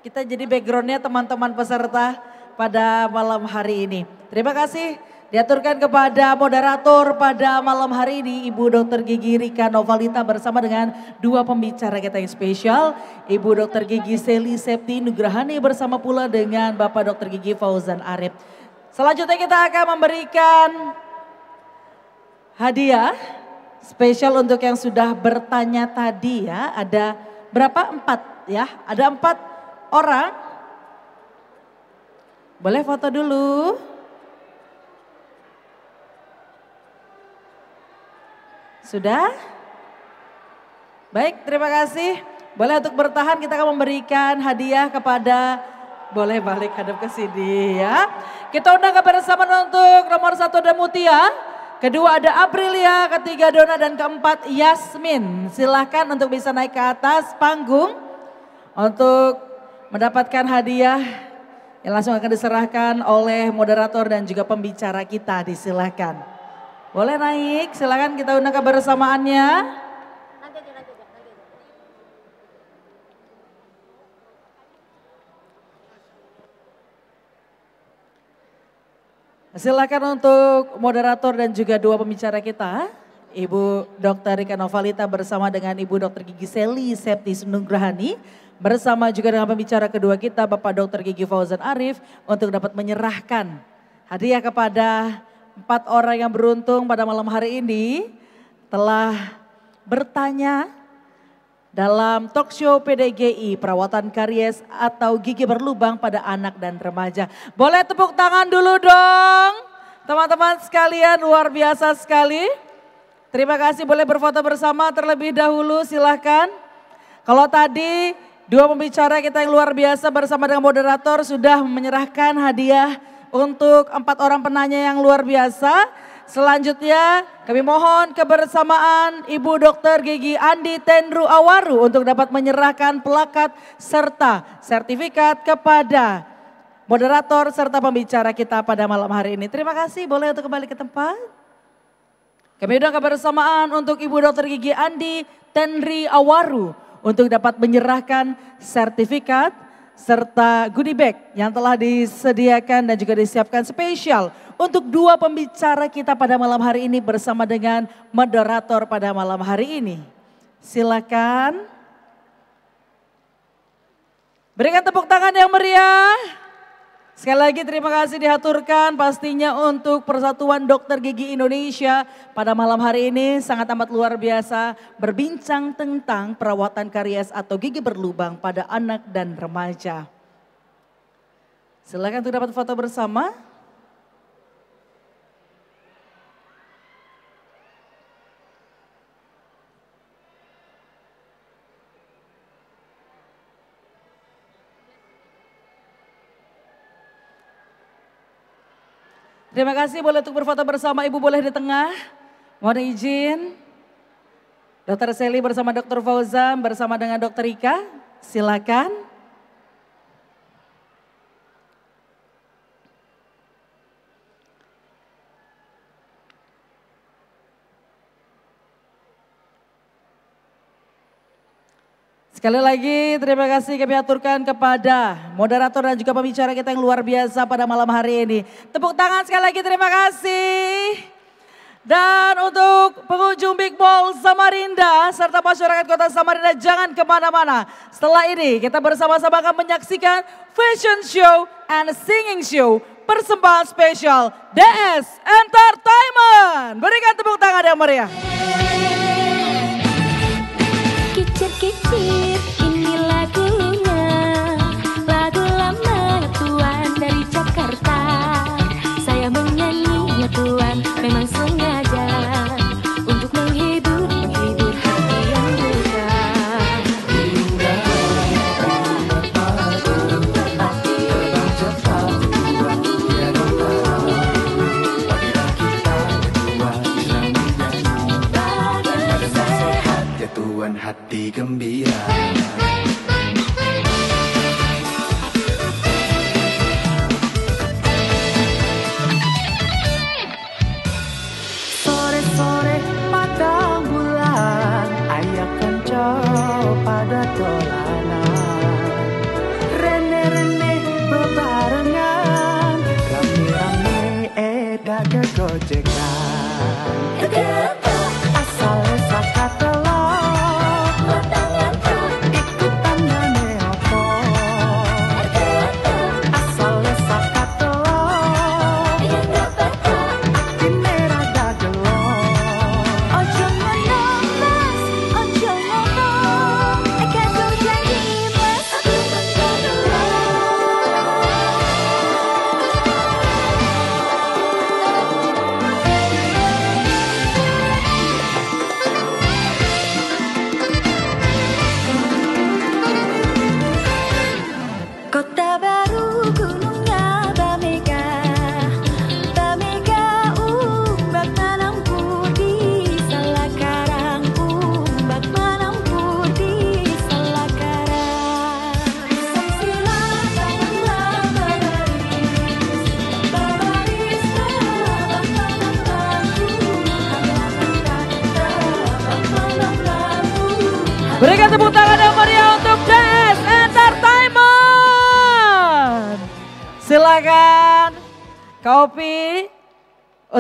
Kita jadi backgroundnya teman-teman peserta pada malam hari ini. Terima kasih. Diaturkan kepada moderator pada malam hari ini Ibu Dokter Gigi Rika Novalita bersama dengan dua pembicara kita yang spesial. Ibu Dokter Gigi Seli Septi Nugrahani bersama pula dengan Bapak Dokter Gigi Fauzan Arif. Selanjutnya kita akan memberikan hadiah spesial untuk yang sudah bertanya tadi ya. Ada berapa? Empat ya. Ada empat orang. Boleh foto dulu. Sudah? Baik, terima kasih. Boleh untuk bertahan kita akan memberikan hadiah kepada boleh balik hadap ke sini ya. Kita undang kebersamaan untuk nomor satu ada Mutia, kedua ada Aprilia, ketiga Dona dan keempat Yasmin. Silahkan untuk bisa naik ke atas panggung untuk mendapatkan hadiah yang langsung akan diserahkan oleh moderator dan juga pembicara kita. Disilahkan. Boleh naik, silakan kita undang kebersamaannya. Silakan untuk moderator dan juga dua pembicara kita, Ibu Dr. Rika Novalita bersama dengan Ibu Dr. Gigi Seli Septi Nugrahani, bersama juga dengan pembicara kedua kita Bapak Dr. Gigi Fauzan Arif untuk dapat menyerahkan hadiah kepada empat orang yang beruntung pada malam hari ini telah bertanya dalam talk show PDGI perawatan karies atau gigi berlubang pada anak dan remaja. Boleh tepuk tangan dulu dong. Teman-teman sekalian luar biasa sekali. Terima kasih boleh berfoto bersama terlebih dahulu silahkan. Kalau tadi dua pembicara kita yang luar biasa bersama dengan moderator sudah menyerahkan hadiah untuk empat orang penanya yang luar biasa. Selanjutnya kami mohon kebersamaan Ibu Dr. Gigi Andi Tendru Awaru untuk dapat menyerahkan pelakat serta sertifikat kepada moderator serta pembicara kita pada malam hari ini. Terima kasih, boleh untuk kembali ke tempat. Kami udah kebersamaan untuk Ibu Dr. Gigi Andi Tendri Awaru untuk dapat menyerahkan sertifikat serta goodie bag yang telah disediakan dan juga disiapkan spesial untuk dua pembicara kita pada malam hari ini bersama dengan moderator pada malam hari ini. Silakan. Berikan tepuk tangan yang meriah. Sekali lagi terima kasih dihaturkan pastinya untuk Persatuan Dokter Gigi Indonesia pada malam hari ini sangat amat luar biasa berbincang tentang perawatan karies atau gigi berlubang pada anak dan remaja. Silakan untuk dapat foto bersama. Terima kasih boleh untuk berfoto bersama Ibu boleh di tengah. Mohon izin. Dokter Seli bersama Dokter Fauzan bersama dengan Dokter Ika. Silakan. Sekali lagi terima kasih kami aturkan kepada moderator dan juga pembicara kita yang luar biasa pada malam hari ini. Tepuk tangan sekali lagi terima kasih. Dan untuk pengunjung Big Ball Samarinda serta masyarakat kota Samarinda jangan kemana-mana. Setelah ini kita bersama-sama akan menyaksikan fashion show and singing show persembahan spesial DS Entertainment. Berikan tepuk tangan yang meriah. Kicir, kicir. ribuan hati gembira Sore-sore pada bulan Ayah kencang pada tolanan Rene-rene berbarengan Rame-rame eh dagang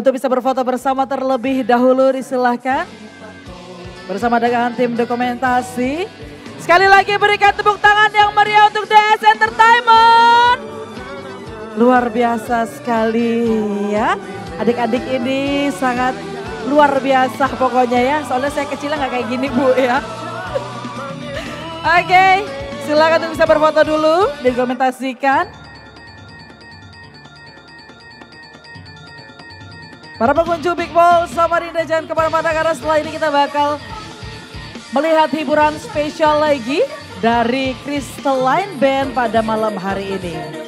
untuk bisa berfoto bersama terlebih dahulu disilahkan. Bersama dengan tim dokumentasi. Sekali lagi berikan tepuk tangan yang meriah untuk DS Entertainment. Luar biasa sekali ya. Adik-adik ini sangat luar biasa pokoknya ya. Soalnya saya kecil nggak kayak gini Bu ya. Oke, okay, silakan untuk bisa berfoto dulu, dokumentasikan. Para pengunjung Big Ball Samarinda jangan kemana-mana karena setelah ini kita bakal melihat hiburan spesial lagi dari Crystal Line Band pada malam hari ini.